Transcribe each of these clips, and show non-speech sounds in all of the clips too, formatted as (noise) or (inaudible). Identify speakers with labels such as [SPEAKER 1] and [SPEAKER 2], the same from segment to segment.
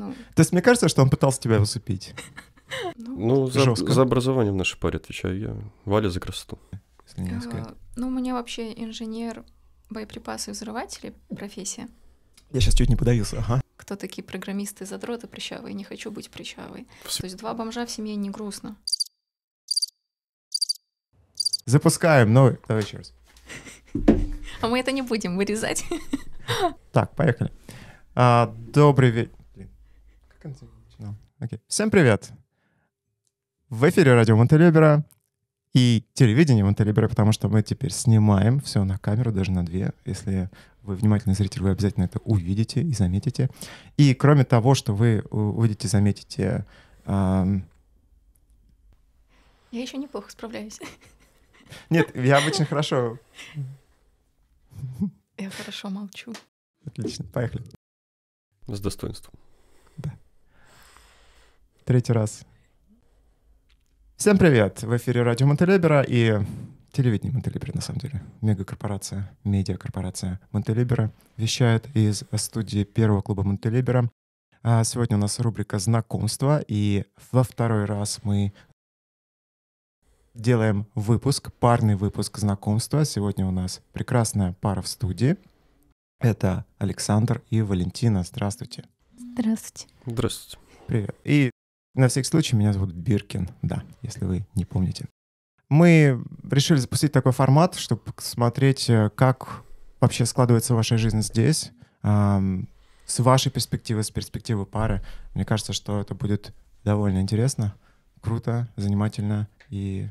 [SPEAKER 1] Ну.
[SPEAKER 2] То есть мне кажется, что он пытался тебя усыпить. (laughs)
[SPEAKER 1] Ну. ну,
[SPEAKER 3] за, образование в нашей паре отвечаю я. Валя за красоту.
[SPEAKER 1] А, ну, у меня вообще инженер боеприпасы и взрыватели профессия.
[SPEAKER 2] Я сейчас чуть не подавился, ага.
[SPEAKER 1] Кто такие программисты задроты прищавые? Не хочу быть прищавой. То есть два бомжа в семье не грустно.
[SPEAKER 2] Запускаем новый. Ну, давай еще раз.
[SPEAKER 1] (laughs) А мы это не будем вырезать.
[SPEAKER 2] (laughs) Так, поехали. А, добрый вечер. No. Okay. Всем привет! В эфире радио Монтелибера и телевидение Монтелибера, потому что мы теперь снимаем все на камеру, даже на две. Если вы внимательный зритель, вы обязательно это увидите и заметите. И кроме того, что вы увидите, заметите... Эм...
[SPEAKER 1] Я еще неплохо справляюсь.
[SPEAKER 2] Нет, я обычно хорошо...
[SPEAKER 1] Я хорошо молчу.
[SPEAKER 2] Отлично, поехали. С достоинством. Третий раз. Всем привет! В эфире радио Монтелебера и телевидение Монтелебера, на самом деле. Мегакорпорация, медиакорпорация Монтелебера вещает из студии первого клуба Монтелебера. А сегодня у нас рубрика «Знакомство», и во второй раз мы делаем выпуск, парный выпуск знакомства. Сегодня у нас прекрасная пара в студии. Это Александр и Валентина. Здравствуйте.
[SPEAKER 1] Здравствуйте.
[SPEAKER 2] Здравствуйте. Привет. И на всякий случай, меня зовут Биркин, да, если вы не помните. Мы решили запустить такой формат, чтобы посмотреть, э, как вообще складывается ваша жизнь здесь, с вашей перспективы, с перспективы пары. Мне кажется, что это будет довольно интересно, круто, занимательно и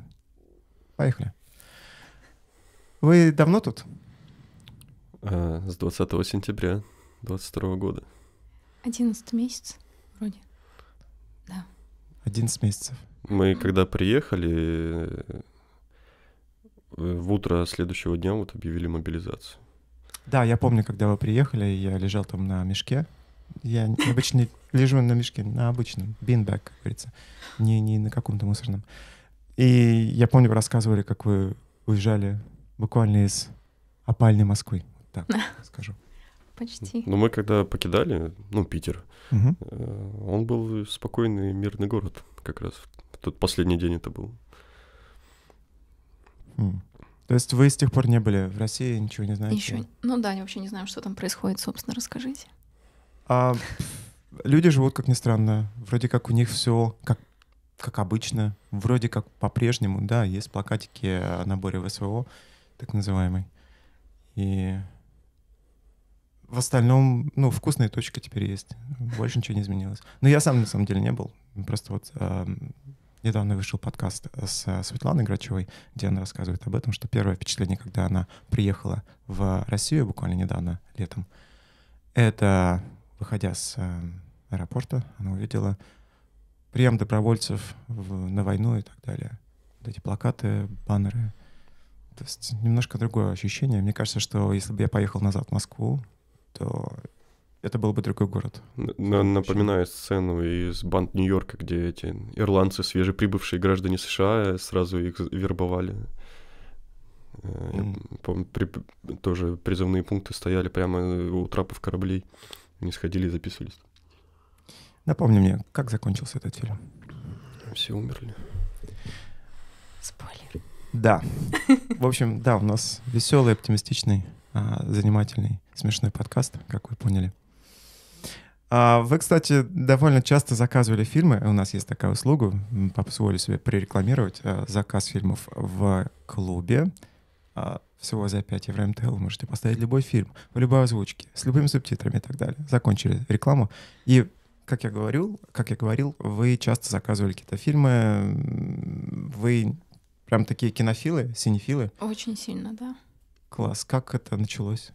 [SPEAKER 2] поехали. Вы давно тут?
[SPEAKER 3] А, с 20 сентября 22 года.
[SPEAKER 1] 11 месяц вроде.
[SPEAKER 3] 11 месяцев. Мы когда приехали, э, э, в утро следующего дня вот объявили мобилизацию.
[SPEAKER 2] Да, я помню, когда вы приехали, я лежал там на мешке. Я обычно лежу на мешке, на обычном, бинбэк, как говорится, не, не на каком-то мусорном. И я помню, вы рассказывали, как вы уезжали буквально из опальной Москвы,
[SPEAKER 3] так (laughs)
[SPEAKER 1] скажу почти. Но
[SPEAKER 3] ну, мы когда покидали, ну, Питер, угу. он был спокойный, мирный город как раз. Тот последний день это был.
[SPEAKER 2] То есть вы с тех пор не были в России, ничего не знаете? Еще,
[SPEAKER 1] ну да, я вообще не знаю, что там происходит, собственно, расскажите.
[SPEAKER 2] А, люди живут, как ни странно, вроде как у них все как, как обычно, вроде как по-прежнему, да, есть плакатики о наборе ВСВО, так называемый, и в остальном, ну, вкусная точка теперь есть. Больше ничего не изменилось. Но я сам на самом деле не был. Просто вот э, недавно вышел подкаст с Светланой Грачевой, где она рассказывает об этом, что первое впечатление, когда она приехала в Россию буквально недавно, летом, это, выходя с э, аэропорта, она увидела прием добровольцев в, на войну и так далее. Вот эти плакаты, баннеры. То есть немножко другое ощущение. Мне кажется, что если бы я поехал назад в Москву, то это был бы другой город.
[SPEAKER 3] На, напоминаю сцену из банд Нью-Йорка, где эти ирландцы, свежеприбывшие граждане США, э, сразу их вербовали. Mm. Я помню, при, тоже призывные пункты стояли прямо э, у трапов кораблей. они сходили и записывались.
[SPEAKER 2] Напомни мне, как закончился этот фильм? Все умерли. Спойлер. Да. В общем, да, у нас веселый, оптимистичный а, занимательный, смешной подкаст, как вы поняли. А, вы, кстати, довольно часто заказывали фильмы. У нас есть такая услуга. Позволю себе прорекламировать а, заказ фильмов в клубе. Всего за 5 евро МТЛ вы можете поставить любой фильм в любой озвучке, с любыми субтитрами и так далее. Закончили рекламу. И как я говорил, как я говорил, вы часто заказывали какие-то фильмы. Вы прям такие кинофилы, синефилы.
[SPEAKER 1] Очень сильно, да.
[SPEAKER 2] Класс. Как это началось?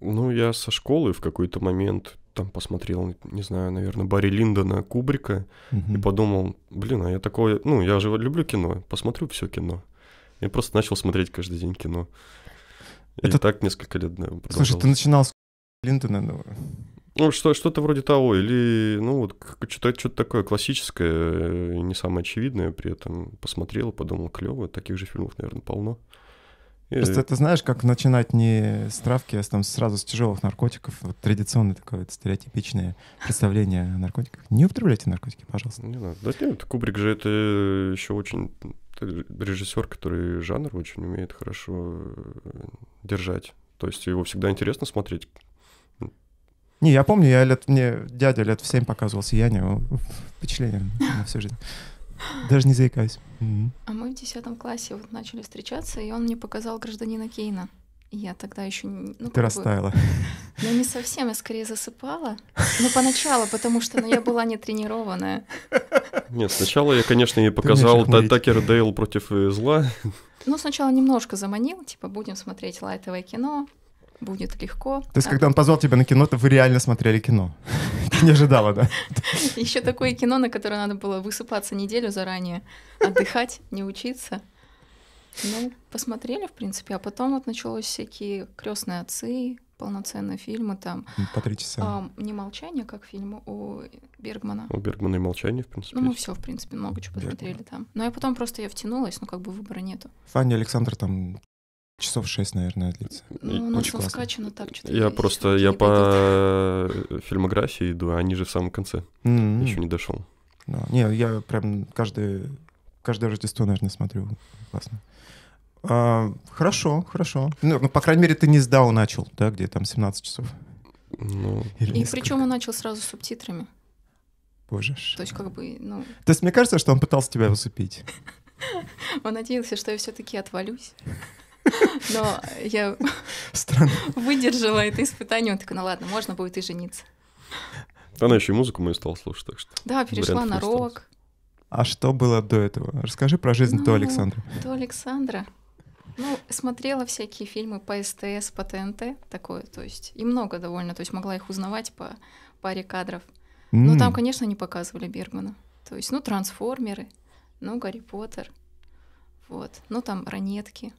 [SPEAKER 3] Ну, я со школы в какой-то момент там посмотрел, не знаю, наверное, Барри Линдона, Кубрика, угу. и подумал, блин, а я такое, ну, я же люблю кино, посмотрю все кино. Я просто начал смотреть каждый день кино. И это... так несколько лет, наверное, Слушай, ты начинал
[SPEAKER 2] с Линдона, ну...
[SPEAKER 3] Ну, что, что-то вроде того, или, ну, вот что-то, что то такое классическое, э, не самое очевидное при этом. Посмотрел, подумал, клево, таких же фильмов, наверное, полно. Просто
[SPEAKER 2] это знаешь, как начинать не а с травки, а там сразу с тяжелых наркотиков. Вот традиционное такое вот стереотипичное представление о наркотиках. Не употребляйте наркотики, пожалуйста.
[SPEAKER 3] Не надо. Да нет, Кубрик же это еще очень режиссер, который жанр очень умеет хорошо э, держать. То есть его всегда интересно смотреть.
[SPEAKER 2] Не, я помню, я лет, мне дядя лет в 7 показывал «Сияние», впечатление на всю жизнь. Даже не заикаюсь.
[SPEAKER 1] А мы в десятом классе вот начали встречаться, и он мне показал гражданина Кейна. Я тогда еще не... Ну, Ты растаяла. Бы, (laughs) ну, не совсем, я скорее засыпала. Ну, поначалу, потому что ну, я была не тренированная.
[SPEAKER 3] Нет, сначала я, конечно, ей показал Такер Дейл против э, зла.
[SPEAKER 1] Ну, сначала немножко заманил, типа, будем смотреть лайтовое кино, будет легко. То есть, а
[SPEAKER 2] когда он позвал тебя на кино, то вы реально смотрели кино? (laughs) Ты не ожидала, да?
[SPEAKER 1] (laughs) Еще такое кино, на которое надо было высыпаться неделю заранее, отдыхать, не учиться. Ну, посмотрели, в принципе, а потом вот началось всякие крестные отцы, полноценные фильмы там.
[SPEAKER 3] По три часа. А,
[SPEAKER 1] не молчание, как фильм у Бергмана. У
[SPEAKER 3] Бергмана и молчание, в принципе. Ну, мы
[SPEAKER 1] все, в принципе, много чего посмотрели Бергман. там. Но ну, я потом просто я втянулась, но ну, как бы выбора нету.
[SPEAKER 2] Фаня Александр там Часов шесть, наверное, длится.
[SPEAKER 3] Ну, у нас Очень
[SPEAKER 1] скачано так, что
[SPEAKER 3] Я просто, я по э, фильмографии иду, а они же в самом конце. Mm-hmm. Еще не дошел. No.
[SPEAKER 2] Не, я прям каждое, каждое Рождество, наверное, смотрю. Классно. А, хорошо, хорошо. Ну, ну, по крайней мере, ты не сдал, начал, да, где там 17 часов. Ну, и причем
[SPEAKER 1] он начал сразу с субтитрами. Боже То есть как бы, ну...
[SPEAKER 2] То есть мне кажется, что он пытался тебя усыпить.
[SPEAKER 1] (laughs) Он надеялся, что я все-таки отвалюсь. (laughs) Но я Странно. выдержала это испытание. Он такой, ну ладно, можно будет и жениться.
[SPEAKER 3] Она еще и музыку мою стала слушать, так что... Да, перешла на рок. А что было до этого? Расскажи про жизнь ну, до Александра.
[SPEAKER 1] До Александра? Ну, смотрела всякие фильмы по СТС, по ТНТ, такое, то есть, и много довольно, то есть могла их узнавать по паре кадров. Но ну, там, конечно, не показывали Бергмана. То есть, ну, трансформеры, ну, Гарри Поттер, вот, ну, там ранетки.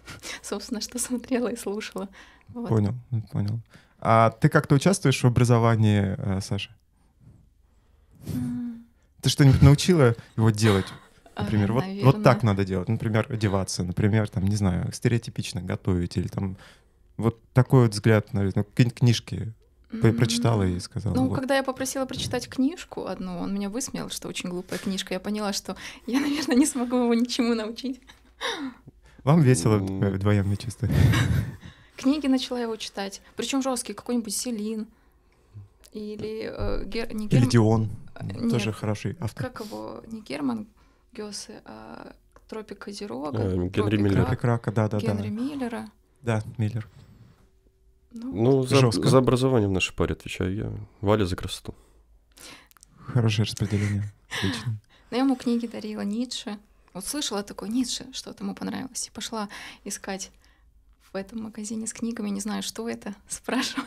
[SPEAKER 1] (laughs) собственно, что смотрела и слушала. Вот. Понял,
[SPEAKER 2] понял. А ты как-то участвуешь в образовании, э, Саша? Ты что-нибудь научила его делать? А, например, вот, вот так надо делать. Например, одеваться, например, там, не знаю, стереотипично готовить или там вот такой вот взгляд, наверное, книжки прочитала и сказала. Ну, вот. когда
[SPEAKER 1] я попросила прочитать книжку одну, он меня высмеял, что очень глупая книжка. Я поняла, что я, наверное, не смогу его ничему научить.
[SPEAKER 2] Вам весело вдвоем, я чувствую.
[SPEAKER 1] (laughs) Книги начала его читать. Причем жесткие какой-нибудь Селин. Или э, Гер... не Герман. Или Дион. Э, нет, Тоже хороший автор. Как его? Не Герман Гёсе, а Тропик Козерога. А, э, Генри Тропик Миллера.
[SPEAKER 2] Тропик Рака, да, да,
[SPEAKER 1] Генри да. Миллера.
[SPEAKER 2] Да, Миллер.
[SPEAKER 1] Ну,
[SPEAKER 3] ну за, за образование в нашей паре отвечаю я. Валя за красоту.
[SPEAKER 2] Хорошее распределение. (laughs) Отлично.
[SPEAKER 1] Но ну, я ему книги дарила Ницше. Вот слышала такой Ницше, что-то ему понравилось, и пошла искать в этом магазине с книгами, не знаю, что это, (laughs) спрашиваю.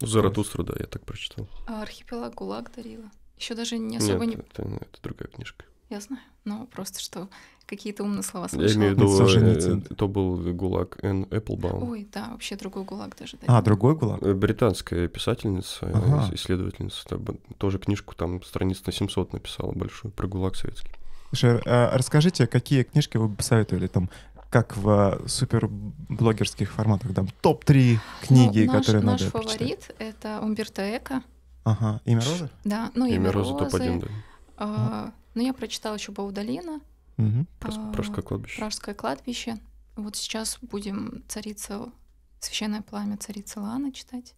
[SPEAKER 3] Заратустра, да, я так прочитал.
[SPEAKER 1] А архипелаг ГУЛАГ дарила. Еще даже не особо Нет, не...
[SPEAKER 3] Это, это другая книжка.
[SPEAKER 1] Я знаю, но просто что какие-то умные слова слышала. Я
[SPEAKER 3] имею в виду, э, то был ГУЛАГ Энн Эпплбаум.
[SPEAKER 1] Ой, да, вообще другой ГУЛАГ даже. Да. А, другой ГУЛАГ?
[SPEAKER 3] Э, британская писательница, э, ага. исследовательница, тоже книжку там страниц на 700 написала большую про ГУЛАГ советский.
[SPEAKER 2] Слушай, э, расскажите, какие книжки вы бы посоветовали там как в э, суперблогерских форматах, там топ-3 ну, книги, ну, наш, которые наш надо Наш
[SPEAKER 1] фаворит — это Умберто Эко.
[SPEAKER 2] Ага, «Имя Розы»? Да, ну «Имя, имя Розы» топ-1, да. А,
[SPEAKER 1] ну, я прочитала еще «Баудалина», угу. А, «Пражское кладбище». «Пражское кладбище». Вот сейчас будем «Царица», «Священное пламя» царицы Лана читать.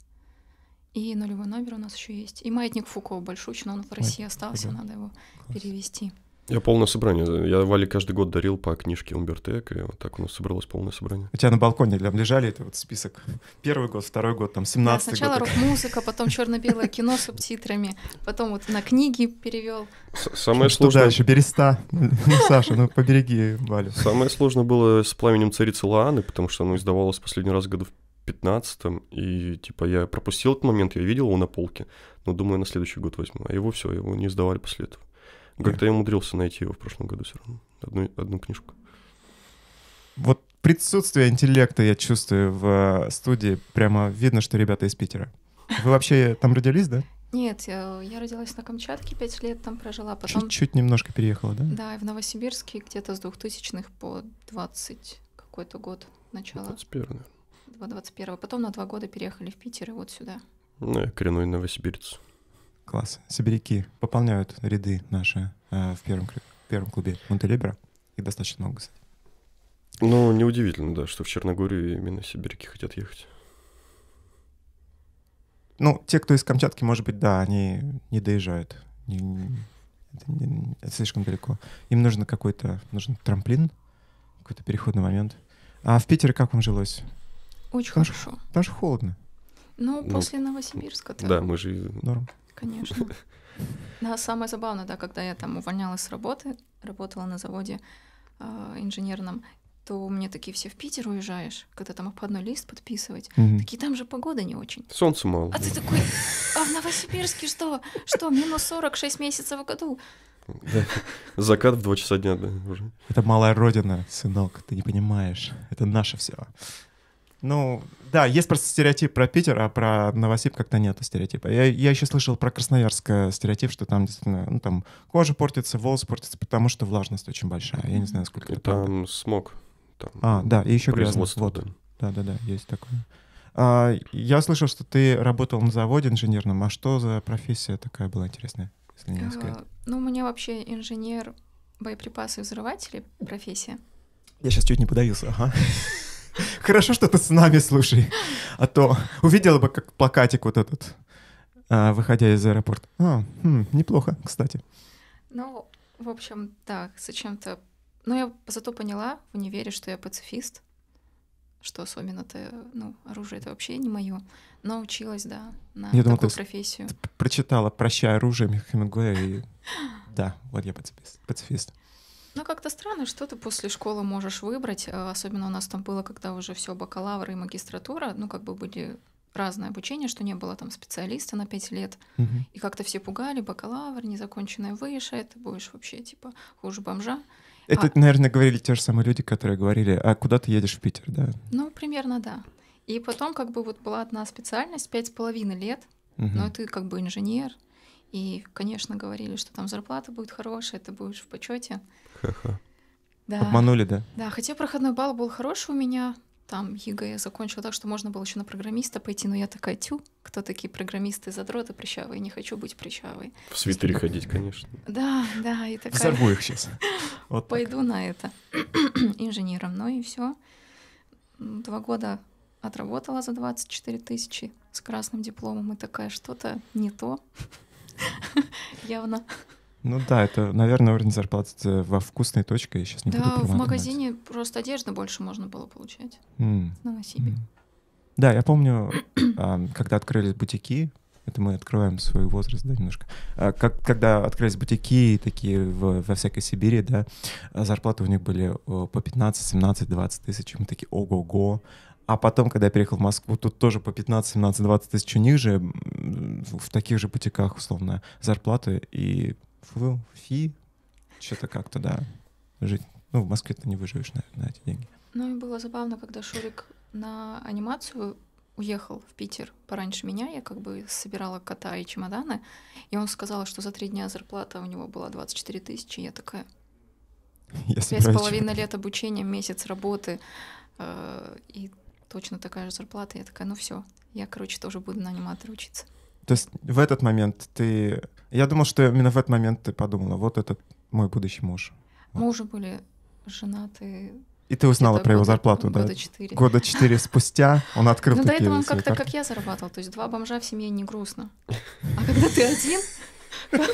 [SPEAKER 1] И нулевой номер у нас еще есть. И маятник Фуко большущий, но он в России Ой, остался, да. надо его Класс. перевести.
[SPEAKER 3] Я полное собрание. Я Вале каждый год дарил по книжке Умберто и вот так у нас собралось полное собрание. У тебя на балконе там лежали это вот список. Первый год, второй год, там семнадцатый. сначала год. Сначала
[SPEAKER 1] рок-музыка, потом черно-белое кино с субтитрами, потом вот на книги перевел.
[SPEAKER 2] Самое сложное... Да, еще береста. Ну, Саша, ну побереги Валю. Самое
[SPEAKER 3] сложное было с пламенем царицы Лааны, потому что оно издавалось последний раз году в 15 и типа я пропустил этот момент, я видел его на полке, но думаю, на следующий год возьму. А его все, его не сдавали после этого. Как-то я умудрился найти его в прошлом году все равно. Одну, одну книжку.
[SPEAKER 2] Вот присутствие интеллекта я чувствую в э, студии. Прямо видно, что ребята из Питера. Вы вообще там родились, да?
[SPEAKER 1] Нет, я родилась на Камчатке, пять лет там прожила, а потом... Чуть-чуть
[SPEAKER 3] немножко переехала, да?
[SPEAKER 1] Да, в Новосибирске где-то с 2000-х по 20 какой-то год начала. 21 21 Потом на два года переехали в Питер и вот сюда.
[SPEAKER 3] Ну, я коренной новосибирец.
[SPEAKER 2] Класс. Сибиряки пополняют ряды наши э, в первом, первом клубе Монтелебра. Их достаточно много, кстати.
[SPEAKER 3] Ну, неудивительно, да, что в Черногорию именно сибиряки хотят ехать.
[SPEAKER 2] Ну, те, кто из Камчатки, может быть, да, они не доезжают. Не, не, это, не, это слишком далеко. Им нужен какой-то нужен трамплин, какой-то переходный момент. А в Питере как вам жилось? Очень там хорошо. Же, холодно. Ну, ну, после
[SPEAKER 1] Новосибирска. Да,
[SPEAKER 3] мы же...
[SPEAKER 2] Норм.
[SPEAKER 1] Конечно. (laughs) Да, самое забавное, да, когда я там увольнялась с работы, работала на заводе э, инженерном, то мне такие все в Питер уезжаешь, когда там обходной лист подписывать. Угу. Такие там же погода не очень. Солнца мало. А ты такой, а в Новосибирске что? Что, минус 46 месяцев в году?
[SPEAKER 3] Да. Закат в 2 часа дня, да, уже.
[SPEAKER 2] Это малая родина, сынок, ты не понимаешь. Это наше все. Ну, да, есть просто стереотип про Питер, а про Новосиб как-то нет. стереотипа. Я, я еще слышал про Красноярск стереотип, что там действительно, ну, там кожа портится, волосы портятся, потому что влажность очень большая. Я не знаю, сколько это Там правда. смог. Там а, да, и еще грязность. Вот. Да-да-да, есть такое. А, я слышал, что ты работал на заводе инженерном. А что за профессия такая была интересная, если не а, сказать?
[SPEAKER 1] ну, у меня вообще инженер боеприпасы и взрыватели профессия.
[SPEAKER 2] Я сейчас чуть не подавился, ага. Хорошо, что ты с нами, слушай. А то увидела бы, как плакатик вот этот, а, выходя из аэропорта. А, хм, неплохо, кстати.
[SPEAKER 1] Ну, в общем, да, зачем-то... Но я зато поняла в универе, что я пацифист, что особенно-то, ну, оружие это вообще не мое. Но училась, да, на я такую думал, профессию. Ты
[SPEAKER 2] прочитала «Прощай оружие» Хемингуэя и... Да, вот я пацифист. пацифист.
[SPEAKER 1] Ну, как-то странно, что ты после школы можешь выбрать. Э, особенно у нас там было, когда уже все бакалавры и магистратура, ну, как бы были разное обучение, что не было там специалиста на 5 лет. Угу. И как-то все пугали, бакалавр, незаконченное высшее, а ты будешь вообще типа хуже бомжа.
[SPEAKER 2] Это, а... наверное, говорили те же самые люди, которые говорили, а куда ты едешь в Питер, да?
[SPEAKER 1] Ну, примерно, да. И потом как бы вот была одна специальность, пять с половиной лет, угу. но ты как бы инженер, и, конечно, говорили, что там зарплата будет хорошая, ты будешь в почете. Ха-ха. Да. Обманули, да? Да, хотя проходной балл был хороший у меня, там ЕГЭ я закончила так, что можно было еще на программиста пойти, но я такая, тю, кто такие программисты, задроты прыщавые, не хочу быть прыщавой. В свитере ходить, конечно. Да, да, и такая... Взорву их сейчас. (laughs) Вот Пойду так. на это (clears throat) инженером, ну и все. Два года отработала за 24 тысячи с красным дипломом, и такая, что-то не то. (laughs) Явно.
[SPEAKER 2] Ну да, это, наверное, уровень зарплаты э, во вкусной точке, я сейчас не да, буду Да, в магазине
[SPEAKER 1] просто одежды больше можно было получать. Mm. В Новосибе. Mm.
[SPEAKER 2] Да, я помню, (clears throat) а, когда открылись бутики, это мы открываем свой возраст, да, немножко. А, как, когда открылись бутики такие в, во всякой Сибири, да, зарплаты у них были по 15, 17, 20 тысяч. Мы такие, ого-го, а потом, когда я переехал в Москву, тут тоже по 15, 17, 20 тысяч ниже, в таких же потеках, условно, зарплаты и фу, фи, что-то как-то, да, жить. Ну, в Москве ты не выживешь на, на эти деньги.
[SPEAKER 1] Ну, и было забавно, когда Шурик на анимацию уехал в Питер пораньше меня, я как бы собирала кота и чемоданы, и он сказал, что за три дня зарплата у него была 24 тысячи, я такая... Я Пять с половиной лет обучения, месяц работы, э, и точно такая же зарплата. Я такая, ну все, я, короче, тоже буду на аниматора учиться.
[SPEAKER 2] То есть в этот момент ты... Я думал, что именно в этот момент ты подумала, вот этот мой будущий муж.
[SPEAKER 1] Мы вот. уже были женаты и ты узнала про его года, зарплату, года да? 4. Года четыре (laughs) спустя он открыл Ну до этого он как-то как я зарабатывал, то есть два бомжа в семье не грустно. А когда ты один, (laughs)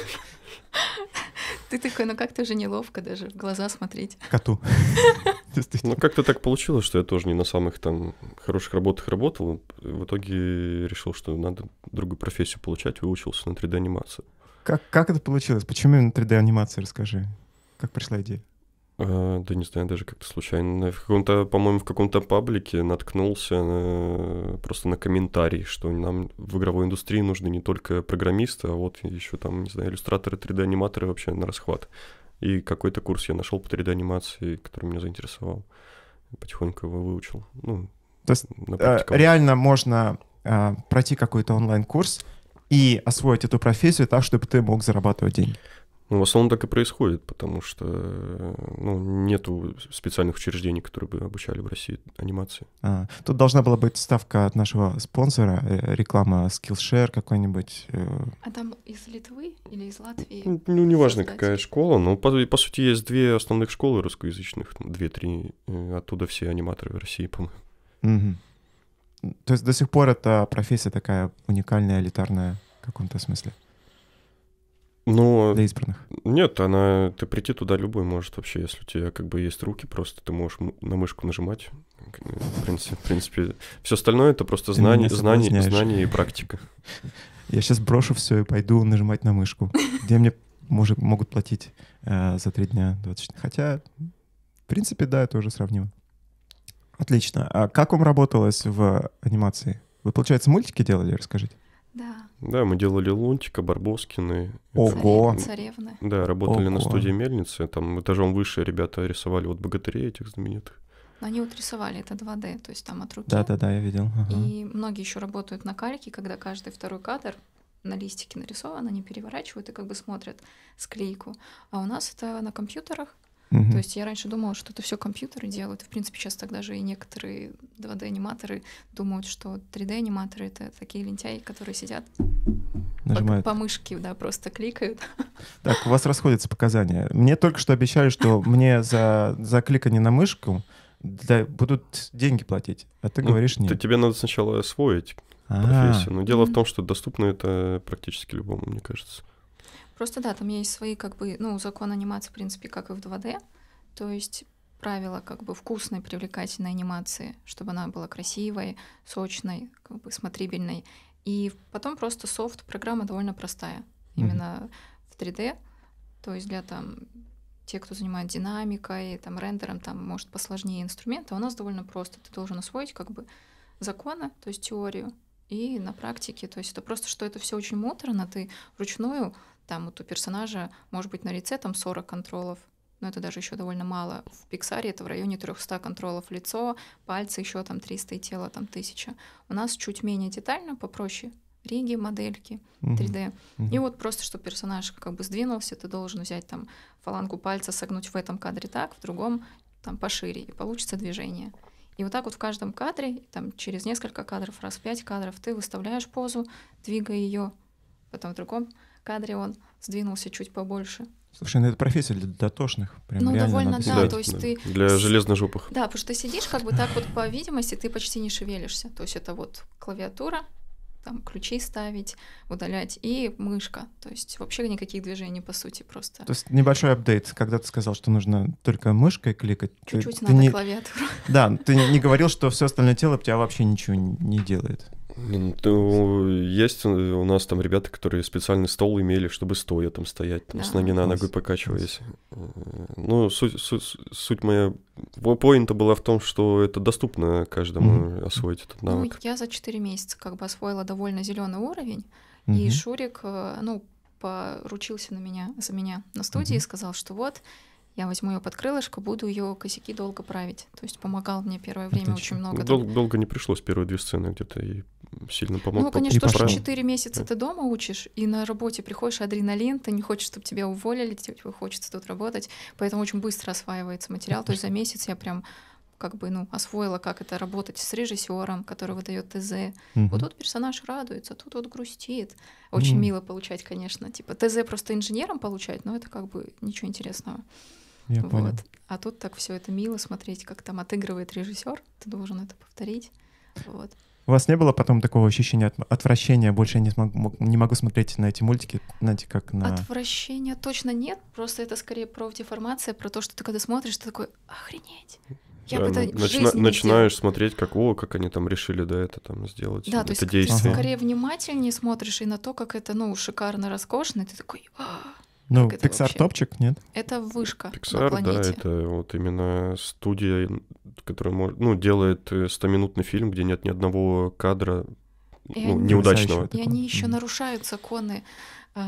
[SPEAKER 1] Ты такой, ну как-то же неловко даже в глаза
[SPEAKER 2] смотреть. Коту. (laughs)
[SPEAKER 3] Ну как-то так получилось, что я тоже не на самых там хороших работах работал. В итоге решил, что надо другую профессию получать, выучился на 3D-анимацию.
[SPEAKER 2] Как, как это получилось? Почему именно 3D-анимация, расскажи? Как пришла идея?
[SPEAKER 3] А, да не знаю, даже как-то случайно. В каком-то, по-моему, в каком-то паблике наткнулся на, э, просто на комментарий, что нам в игровой индустрии нужны не только программисты, а вот еще там, не знаю, иллюстраторы, 3D-аниматоры вообще на расхват. И какой-то курс я нашел по 3D-анимации, который меня заинтересовал. Потихоньку его выучил. Ну, То есть э,
[SPEAKER 2] реально можно э, пройти какой-то онлайн-курс и освоить эту профессию так, чтобы ты мог зарабатывать деньги.
[SPEAKER 3] Ну, в основном так и происходит, потому что э, ну, нету специальных учреждений, которые бы обучали в России анимации.
[SPEAKER 2] А, тут должна была быть ставка от нашего спонсора, э, реклама Skillshare какой-нибудь. Э. А там из Литвы или из Латвии?
[SPEAKER 3] Ну, ну неважно, создать. какая школа, но по, по сути есть две основных школы русскоязычных, две-три, оттуда все аниматоры в России, по-моему.
[SPEAKER 2] Угу. То есть до сих пор эта профессия такая уникальная, элитарная в каком-то смысле?
[SPEAKER 3] Но... Ну, Для избранных. Нет, она, ты прийти туда любой может вообще, если у тебя как бы есть руки, просто ты можешь на мышку нажимать. Э, в принципе, в принципе все остальное это просто знание, знание, знание и практика.
[SPEAKER 2] Я сейчас брошу все и пойду нажимать на мышку. Где мне может, могут платить э, за три дня 24. Хотя, в принципе, да, это уже сравнимо. Отлично. А как вам работалось в анимации? Вы, получается, мультики делали, расскажите?
[SPEAKER 3] Да. Да, мы делали Лунтика, Барбоскины. Ого! Царевны. Да, работали Ого. на студии Мельницы. Там этажом выше ребята рисовали вот богатырей этих знаменитых.
[SPEAKER 1] Но они вот рисовали это 2D, то есть там от руки. Да-да-да, я видел. Ага. И многие еще работают на кальке, когда каждый второй кадр на листике нарисован, они переворачивают и как бы смотрят склейку. А у нас это на компьютерах, Угу. То есть я раньше думала, что это все компьютеры делают. в принципе, сейчас тогда же и некоторые 2D-аниматоры думают, что 3D-аниматоры — это такие лентяи, которые сидят Нажимают. По, по мышке, да, просто кликают. (laughs)
[SPEAKER 2] Так, у вас расходятся показания. Мне только что обещали, что мне за, за кликание на мышку для, будут деньги платить, а ты ну, говоришь нет. то
[SPEAKER 3] Тебе надо сначала освоить А-а-а. профессию. Но дело в том, что доступно это практически любому, мне кажется.
[SPEAKER 1] Просто да, там есть свои, как бы, ну, закон анимации, в принципе, как и в 2D. То есть правила как бы вкусной, привлекательной анимации, чтобы она была красивой, сочной, как бы смотрибельной. И потом просто софт, программа довольно простая, mm-hmm. именно в 3D, то есть для там те, кто занимается динамикой, там рендером, там может посложнее инструмент, а у нас довольно просто. Ты должен освоить как бы законы, то есть теорию, и на практике. То есть это просто, что это все очень муторно, ты вручную, там вот у персонажа, может быть, на лице там 40 контролов, но это даже еще довольно мало. В Пиксаре это в районе 300 контролов лицо, пальцы еще там 300 и тело там 1000. У нас чуть менее детально, попроще, риги, модельки 3D. Угу. И вот просто, чтобы персонаж как бы сдвинулся, ты должен взять там фалангу пальца, согнуть в этом кадре так, в другом там пошире, и получится движение. И вот так вот в каждом кадре, там через несколько кадров, раз в пять кадров, ты выставляешь позу, двигая ее. Потом в другом кадре он сдвинулся чуть побольше.
[SPEAKER 2] Слушай, ну это профессия для дотошных. Прям
[SPEAKER 3] ну, довольно, да. да. То есть да. ты... Для железножопых.
[SPEAKER 1] Да, потому что ты сидишь как бы так вот по видимости, ты почти не шевелишься. То есть это вот клавиатура, там ключи ставить, удалять, и мышка. То есть вообще никаких движений, по сути, просто. То есть
[SPEAKER 2] небольшой апдейт, когда ты сказал, что нужно только мышкой кликать. Чуть-чуть ты, надо ты не... клавиатуру. Да, ты не говорил, что все остальное тело тебя вообще ничего не делает.
[SPEAKER 3] Ну, есть у нас там ребята, которые специальный стол имели, чтобы стоя там стоять, там, да, с ноги на ногу покачиваясь. Э, ну, суть, суть, суть моя поинта была в том, что это доступно каждому mm-hmm. освоить этот ну, навык. Ну,
[SPEAKER 1] я за 4 месяца как бы освоила довольно зеленый уровень, mm-hmm. и Шурик, э, ну, поручился на меня, за меня на студии mm-hmm. и сказал, что вот, я возьму ее под крылышко, буду ее косяки долго править. То есть помогал мне первое время Отлично. очень много. Дол- там...
[SPEAKER 3] Долго не пришлось, первые две сцены где-то и сильно помог. Ну, конечно, то, что 4 месяца да. ты
[SPEAKER 1] дома учишь, и на работе приходишь, адреналин, ты не хочешь, чтобы тебя уволили, тебе хочется тут работать, поэтому очень быстро осваивается материал. То есть за месяц я прям как бы, ну, освоила, как это работать с режиссером, который выдает ТЗ. Угу. Вот тут персонаж радуется, тут вот грустит. Очень угу. мило получать, конечно. Типа ТЗ просто инженером получать, но это как бы ничего интересного. Я вот. понял. А тут так все это мило смотреть, как там отыгрывает режиссер, ты должен это повторить. Вот.
[SPEAKER 2] У вас не было потом такого ощущения от, отвращения? Больше я не, смогу, не могу смотреть на эти мультики, знаете, как на...
[SPEAKER 1] Отвращения точно нет, просто это скорее про деформация, про то, что ты когда смотришь, ты такой, охренеть. Я да, бы начинаешь делал.
[SPEAKER 3] смотреть, как, о, как они там решили, да, это там сделать. Да, это то есть действие. ты скорее
[SPEAKER 1] внимательнее смотришь и на то, как это, ну, шикарно, роскошно, и ты такой, а,
[SPEAKER 3] ну, Pixar топчик, нет?
[SPEAKER 1] Это вышка Pixar, на да, это
[SPEAKER 3] вот именно студия, которая может, ну, делает 100-минутный э, фильм, где нет ни одного кадра и ну, они, неудачного. И
[SPEAKER 1] они еще mm нарушают законы э,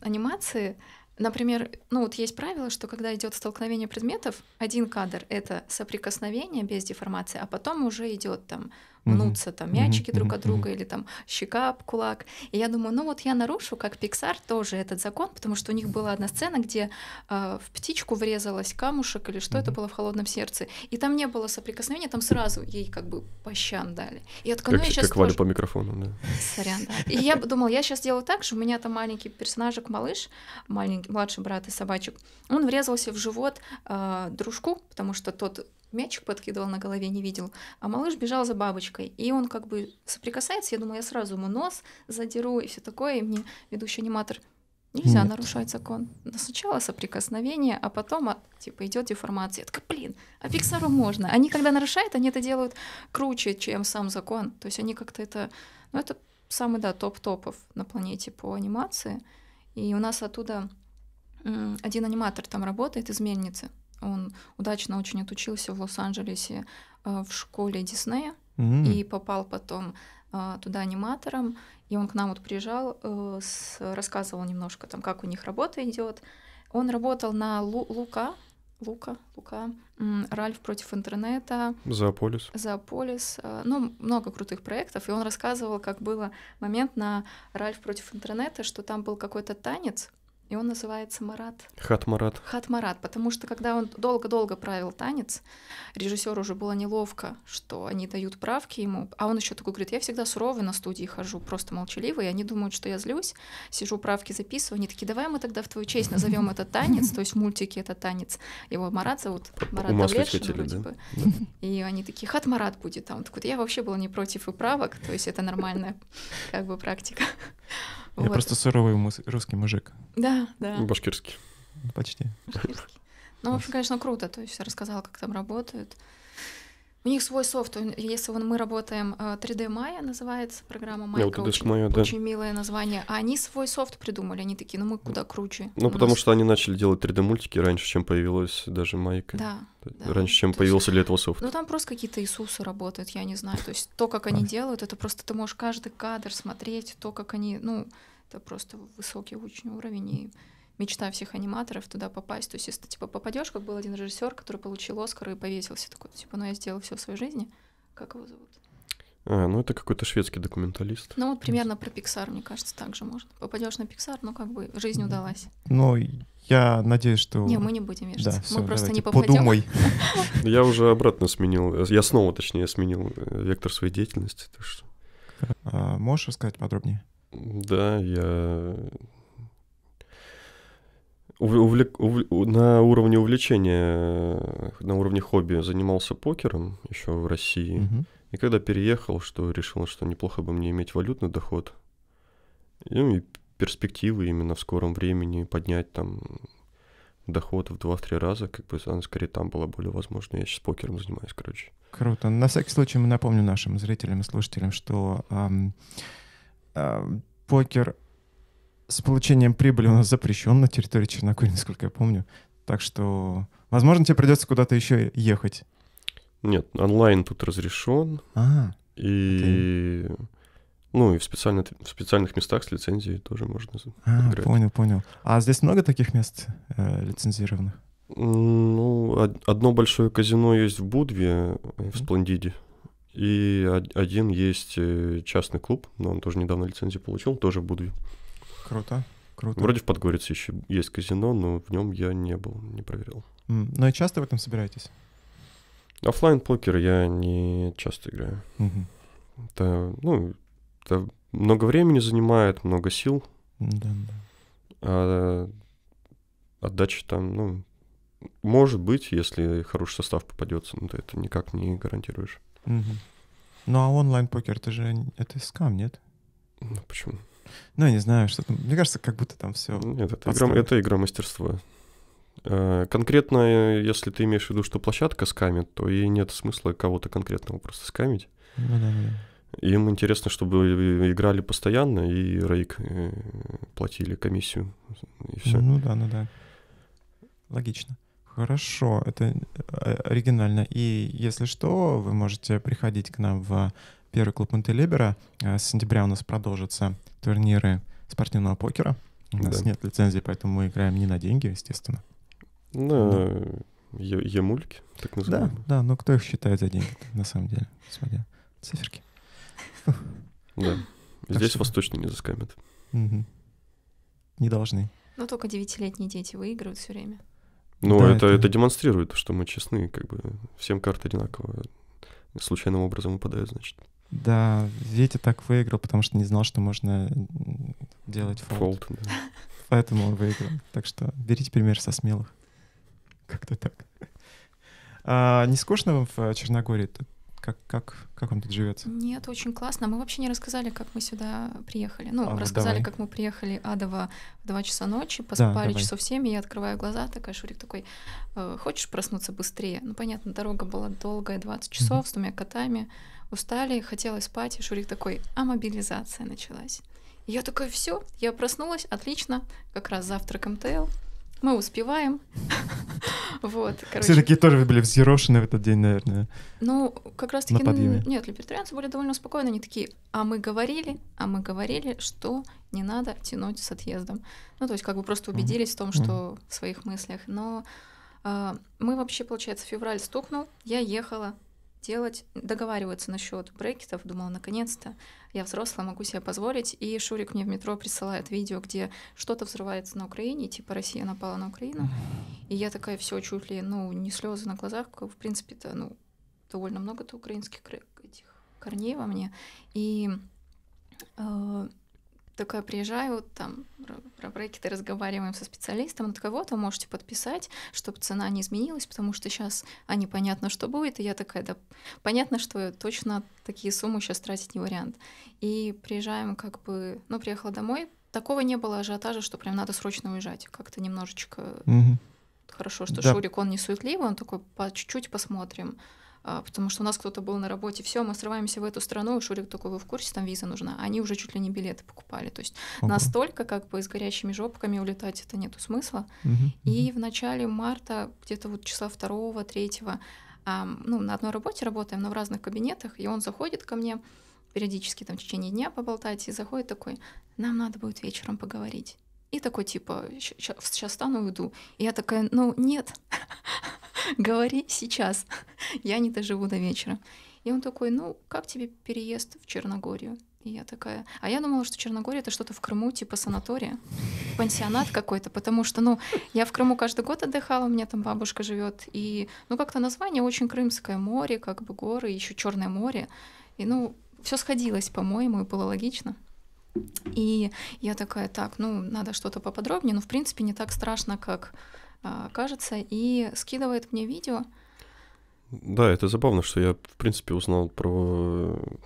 [SPEAKER 1] анимации. Например, ну вот есть правило, что когда идет столкновение предметов, один кадр это соприкосновение без деформации, а потом уже идет там мнутся там мячики друг от друга или там щека об кулак. И я думаю, ну вот я нарушу, как Pixar, тоже этот закон, потому что у них была одна сцена, где э, в птичку врезалась камушек или что это было в холодном сердце, и там не было соприкосновения, там сразу ей как бы по щам дали. И я такая, ну я сейчас Как тоже... Валя по
[SPEAKER 3] микрофону, да.
[SPEAKER 1] Сорян, да. (laughs) И я думала, я сейчас делаю так же, у меня там маленький персонажик, малыш, маленький, младший брат и собачек, он врезался в живот э, дружку, потому что тот мячик подкидывал на голове, не видел, а малыш бежал за бабочкой, и он как бы соприкасается, я думаю, я сразу ему нос задеру и все такое, и мне ведущий аниматор Нельзя Нет. нарушать закон. Но сначала соприкосновение, а потом а, типа идет деформация. Я такая, блин, а Пиксару можно. Они когда нарушают, они это делают круче, чем сам закон. То есть они как-то это... Ну это самый, да, топ топов на планете по анимации. И у нас оттуда один аниматор там работает, изменницы. Он удачно очень отучился в Лос-Анджелесе э, в школе Диснея mm-hmm. и попал потом э, туда аниматором. И он к нам вот приезжал, э, рассказывал немножко там, как у них работа идет. Он работал на Лу- Лука, Лука, Лука, Ральф против интернета.
[SPEAKER 3] Зоополис.
[SPEAKER 1] Зоополис. Ну, много крутых проектов. И он рассказывал, как был момент на Ральф против интернета, что там был какой-то танец, и он называется Марат.
[SPEAKER 3] Хат Марат.
[SPEAKER 1] Хат Марат, потому что когда он долго-долго правил танец, режиссеру уже было неловко, что они дают правки ему, а он еще такой говорит, я всегда суровый на студии хожу, просто молчаливый, и они думают, что я злюсь, сижу правки записываю, они такие, давай мы тогда в твою честь назовем (laughs) этот танец, то есть мультики это танец, его Марат зовут, Марат Давлетшин вроде и они такие, Хат Марат будет, а он такой, я вообще был не против и правок, то есть это нормальная как бы практика. Я вот. просто
[SPEAKER 2] суровый русский мужик. Да, да. Башкирский. Почти.
[SPEAKER 1] Башкирский. Ну, в общем, конечно, круто. То есть я рассказала, как там работают. У них свой софт, если он, мы работаем, 3D э, Maya называется программа Maya, вот очень, Maya, да. очень милое название, а они свой софт придумали, они такие, ну мы куда круче. Ну потому нас... что
[SPEAKER 3] они начали делать 3D мультики раньше, чем появилась даже Майка. Да. Э, да. Раньше, чем то появился есть... для этого софт.
[SPEAKER 1] Ну там просто какие-то Иисусы работают, я не знаю, то есть то, как они делают, это просто ты можешь каждый кадр смотреть, то, как они, ну это просто высокий очень уровень и мечта всех аниматоров туда попасть. То есть, если ты типа попадешь, как был один режиссер, который получил Оскар и повесился такой, типа, ну я сделал все в своей жизни. Как его зовут?
[SPEAKER 3] А, ну это какой-то шведский документалист.
[SPEAKER 1] Ну вот примерно про Pixar, мне кажется, также же может. Попадешь на Pixar, ну как бы жизнь удалась.
[SPEAKER 3] Ну, я надеюсь, что... Не, мы не будем вешаться. Да, все, мы просто не попадем. Подумай. Ну, я уже обратно сменил, я снова, точнее, сменил э, вектор своей деятельности.
[SPEAKER 2] А, можешь рассказать подробнее?
[SPEAKER 3] Да, я увлек, ув, на уровне увлечения, э, на уровне хобби занимался покером еще в России. Угу. И когда переехал, что решил, что неплохо бы мне иметь валютный доход. Ну и перспективы именно в скором времени поднять там доход в 2-3 раза, как бы она скорее там была более возможна. Я сейчас покером занимаюсь, короче.
[SPEAKER 2] Круто. На всякий случай мы напомню нашим зрителям и слушателям, что эм, э, покер с получением прибыли у нас запрещен на территории Черногории, насколько я помню. Так что, возможно, тебе придется куда-то еще
[SPEAKER 3] ехать. Нет, онлайн тут разрешен. А, и ну и в, специально, в специальных местах с лицензией тоже можно а, играть. Понял, понял.
[SPEAKER 2] А здесь много таких мест э, лицензированных?
[SPEAKER 3] Ну, одно большое казино есть в Будве, э, в Сплендиде. И один есть э, частный клуб, но он тоже недавно лицензию получил, тоже в Будве. Круто. Круто. Вроде в Подгорице еще есть казино, но в нем я не был, не проверил.
[SPEAKER 2] Mm. Ну и часто в этом собираетесь?
[SPEAKER 3] офлайн покер я не часто играю. Mm-hmm. Это, ну, это много времени занимает, много сил. Да, mm-hmm. А отдача там, ну, может быть, если хороший состав попадется, но ты это никак не гарантируешь.
[SPEAKER 2] Mm-hmm. Ну а онлайн-покер, это же это скам, нет? Ну почему? Ну, я не знаю, что там. Мне кажется, как будто там все. Нет, это, игра, это
[SPEAKER 3] игра мастерства. Э, конкретно, э, если ты имеешь в виду, что площадка скамит, то и нет смысла кого-то конкретного просто скамить. Ну, да, да. Им интересно, чтобы играли постоянно и рейк э, платили комиссию. И все. Ну да,
[SPEAKER 2] ну да. Логично. Хорошо, это оригинально. И если что, вы можете приходить к нам в первый клуб Монтелибера. С сентября у нас продолжится турниры спортивного покера. У нас да. нет лицензии,
[SPEAKER 3] поэтому мы играем
[SPEAKER 2] не на деньги, естественно.
[SPEAKER 3] На да. емульки,
[SPEAKER 2] так называемые. Да, да, но кто их считает за деньги, на самом деле, смотря циферки.
[SPEAKER 3] Да, а здесь вас точно не заскамят.
[SPEAKER 2] Не
[SPEAKER 3] должны.
[SPEAKER 1] Но только девятилетние дети выигрывают все время.
[SPEAKER 3] Ну, да, это, это... это демонстрирует, что мы честны, как бы всем карты одинаково случайным образом выпадают, значит.
[SPEAKER 2] Да, Витя так выиграл, потому что не знал, что можно делать фолд. фолд да. Поэтому он выиграл. Так что берите пример со смелых. Как-то так. А, не скучно вам в э, Черногории? Как, как, как он тут живется?
[SPEAKER 1] Нет, очень классно. Мы вообще не рассказали, как мы сюда приехали. Ну, а, рассказали, давай. как мы приехали адово в 2 часа ночи, поспали да, часов 7, я открываю глаза, такая Шурик такой, «Э, хочешь проснуться быстрее? Ну, понятно, дорога была долгая, 20 часов mm-hmm. с двумя котами устали, хотелось спать, и Шурик такой, а мобилизация началась. И я такой, все, я проснулась, отлично, как раз завтрак МТЛ, мы успеваем. (laughs) Вот, короче. Все такие
[SPEAKER 2] тоже были взъерошены в этот день, наверное.
[SPEAKER 1] Ну, как раз таки, нет, либертарианцы были довольно спокойны, они такие, а мы говорили, а мы говорили, что не надо тянуть с отъездом. Ну, то есть как бы просто убедились в том, что в своих мыслях. Но а, мы вообще, получается, февраль стукнул, я ехала делать, договариваться насчет брекетов. Думала, наконец-то я взрослая, могу себе позволить. И Шурик мне в метро присылает видео, где что-то взрывается на Украине, типа Россия напала на Украину. И я такая, все, чуть ли, ну, не слезы на глазах, в принципе-то, ну, довольно много-то украинских этих корней во мне. И э, такая приезжаю, там про брекеты разговариваем со специалистом, он такой, вот, вы можете подписать, чтобы цена не изменилась, потому что сейчас, а понятно, что будет, и я такая, да, понятно, что точно такие суммы сейчас тратить не вариант. И приезжаем как бы, ну, приехала домой, такого не было ажиотажа, что прям надо срочно уезжать, как-то немножечко... Угу. Хорошо, что да. Шурик, он не суетливый, он такой, по чуть-чуть посмотрим. А, потому что у нас кто-то был на работе, все, мы срываемся в эту страну, и Шурик такой, вы в курсе, там виза нужна. Они уже чуть ли не билеты покупали. То есть Ого. настолько как бы с горящими жопками улетать это нету смысла. Угу. И в начале марта, где-то вот числа 2 третьего, ну, на одной работе работаем, но в разных кабинетах, и он заходит ко мне периодически там в течение дня поболтать, и заходит такой, нам надо будет вечером поговорить. И такой типа, сейчас встану и уйду. И я такая, ну нет, (laughs) говори сейчас, (laughs) я не доживу до вечера. И он такой, ну как тебе переезд в Черногорию? И я такая, а я думала, что Черногория это что-то в Крыму, типа санатория, пансионат какой-то, потому что, ну, я в Крыму каждый год отдыхала, у меня там бабушка живет, и, ну, как-то название очень крымское море, как бы горы, еще Черное море, и, ну, все сходилось, по-моему, и было логично. И я такая, так, ну, надо что-то поподробнее, но, ну, в принципе, не так страшно, как а, кажется, и скидывает мне видео.
[SPEAKER 3] Да, это забавно, что я, в принципе, узнал про э,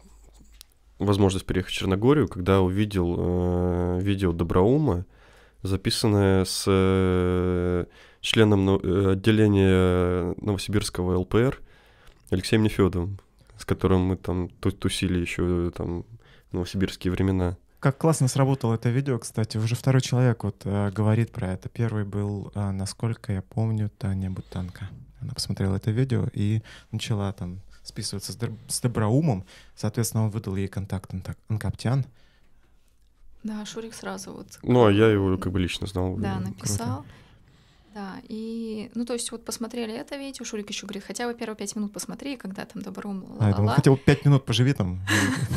[SPEAKER 3] возможность переехать в Черногорию, когда увидел э, видео Доброума, записанное с э, членом но, э, отделения Новосибирского ЛПР Алексеем Нефедовым, с которым мы там тусили еще там в новосибирские времена.
[SPEAKER 2] Как классно сработало это видео, кстати. Уже второй человек вот э, говорит про это. Первый был, э, насколько я помню, Таня Бутанка. Она посмотрела это видео и начала там списываться с, др... с Доброумом. Соответственно, он выдал ей контакт анта... Анкаптян.
[SPEAKER 1] Да, Шурик сразу вот... Ну, а
[SPEAKER 3] я его как бы
[SPEAKER 2] лично знал. Да, написал.
[SPEAKER 1] Круто. Да, и, ну, то есть вот посмотрели это видео, Шурик еще говорит, хотя бы первые пять минут посмотри, когда там добром ла -ла -ла. А, он хотел
[SPEAKER 2] пять минут поживи там,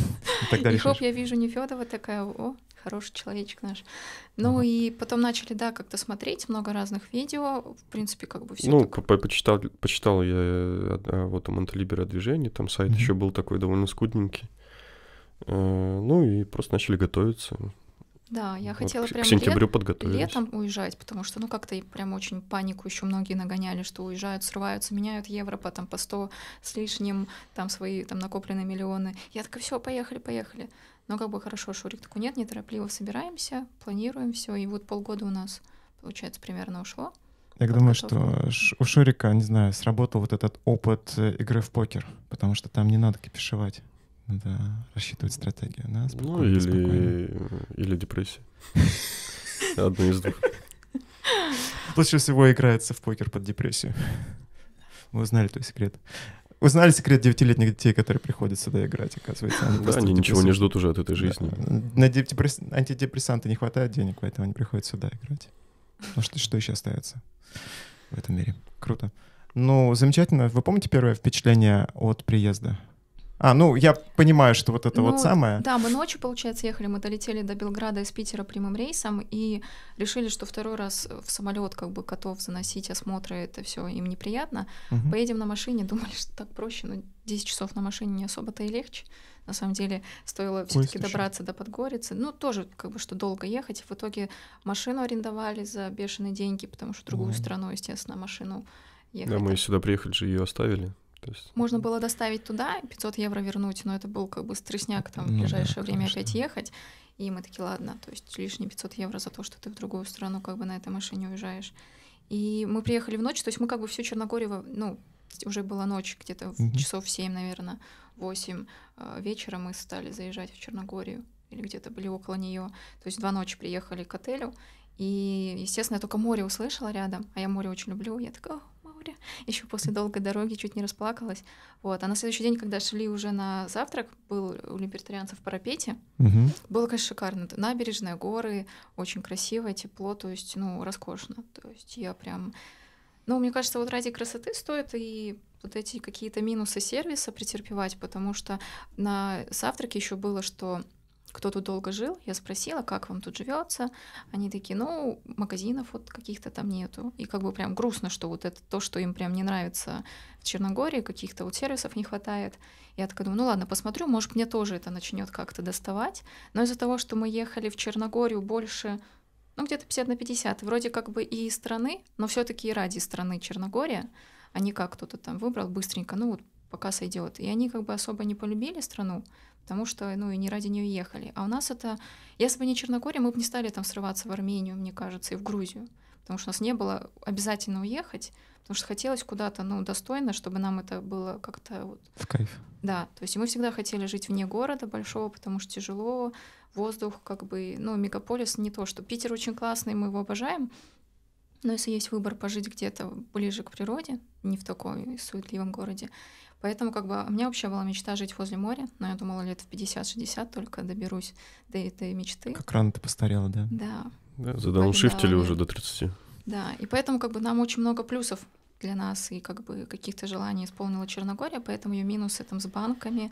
[SPEAKER 3] (laughs) и тогда И хоп,
[SPEAKER 1] я вижу Нефедова такая, о, хороший человечек наш. Ну и потом начали, да, как-то смотреть много разных видео, в принципе, как бы все. Ну,
[SPEAKER 3] почитал, почитал я э, а, вот у Монтелибера движение, там сайт еще был такой довольно скудненький. Э, ну и просто начали готовиться.
[SPEAKER 1] Да, я вот хотела прямо к сентябрю лет, летом уезжать, потому что, ну, как-то прям очень панику еще многие нагоняли, что уезжают, срываются, меняют евро там по 100 с лишним, там свои там накопленные миллионы. Я такая, все, поехали, поехали. Но как бы хорошо, Шурик такой, нет, неторопливо собираемся, планируем все, и вот полгода у нас, получается, примерно ушло. Я думаю, что
[SPEAKER 2] у Шурика, не знаю, сработал вот этот опыт э, игры в покер, потому что там не надо кипишевать. Надо рассчитывать стратегию, да? Спокойно, ну или, спокойно.
[SPEAKER 3] или депрессия. Одно
[SPEAKER 2] из двух. Лучше всего играется в покер под депрессию. Мы узнали твой секрет. Узнали секрет девятилетних детей, которые приходят сюда играть, оказывается. Они да, они ничего не ждут уже от этой жизни. На депресс... антидепрессанты не хватает денег, поэтому они приходят сюда играть. Ну что, что еще остается в этом мире? Круто. Ну, замечательно. Вы помните первое впечатление от приезда? А, ну я понимаю, что вот это ну, вот самое. Да,
[SPEAKER 1] мы ночью, получается, ехали, мы долетели до Белграда из Питера прямым рейсом и решили, что второй раз в самолет как бы котов заносить, осмотры, это все им неприятно. Угу. Поедем на машине, (laughs) думали, что так проще, но 10 часов на машине не особо-то и легче. На самом деле стоило все-таки добраться до Подгорицы. Ну, тоже как бы, что долго ехать. В итоге машину арендовали за бешеные деньги, потому что в другую Ой. страну, естественно, машину ехали. Да, мы
[SPEAKER 3] сюда приехали же ее оставили.
[SPEAKER 1] То есть... Можно было доставить туда, 500 евро вернуть, но это был как бы стрессняк там ну, ближайшее да, время конечно. опять ехать. И мы такие, ладно, то есть лишние 500 евро за то, что ты в другую страну как бы на этой машине уезжаешь. И мы приехали в ночь, то есть мы как бы все Черногорьево, ну, уже была ночь, где-то угу. часов 7, наверное, 8 э, вечера мы стали заезжать в Черногорию или где-то были около нее. То есть два ночи приехали к отелю, и, естественно, я только море услышала рядом, а я море очень люблю. Я такая, декабря, еще после долгой дороги чуть не расплакалась. Вот. А на следующий день, когда шли уже на завтрак, был у либертарианцев в парапете. Угу. Было, конечно, шикарно. Набережная, горы, очень красиво, тепло, то есть, ну, роскошно. То есть я прям... Ну, мне кажется, вот ради красоты стоит и вот эти какие-то минусы сервиса претерпевать, потому что на завтраке еще было, что кто тут долго жил, я спросила, как вам тут живется. Они такие, ну, магазинов вот каких-то там нету. И как бы прям грустно, что вот это то, что им прям не нравится в Черногории, каких-то вот сервисов не хватает. Я такая думаю, ну ладно, посмотрю, может, мне тоже это начнет как-то доставать. Но из-за того, что мы ехали в Черногорию больше ну, где-то 50 на 50. Вроде как бы и из страны, но все таки и ради страны Черногория. Они а как кто-то там выбрал быстренько, ну, вот пока сойдет. И они как бы особо не полюбили страну, потому что, ну, и не ради нее ехали. А у нас это... Если бы не Черногория, мы бы не стали там срываться в Армению, мне кажется, и в Грузию, потому что у нас не было обязательно уехать, потому что хотелось куда-то, ну, достойно, чтобы нам это было как-то вот... В кайф. Да, то есть мы всегда хотели жить вне города большого, потому что тяжело, воздух как бы, ну, мегаполис не то, что Питер очень классный, мы его обожаем, но если есть выбор пожить где-то ближе к природе, не в таком суетливом городе, Поэтому как бы у меня вообще была мечта жить возле моря, но я думала, лет в 50-60 только доберусь до этой мечты. Как рано ты постарела, да? Да. да задауншифтили да, уже до 30. Да, и поэтому как бы нам очень много плюсов для нас и как бы каких-то желаний исполнила Черногория, поэтому ее минусы там с банками,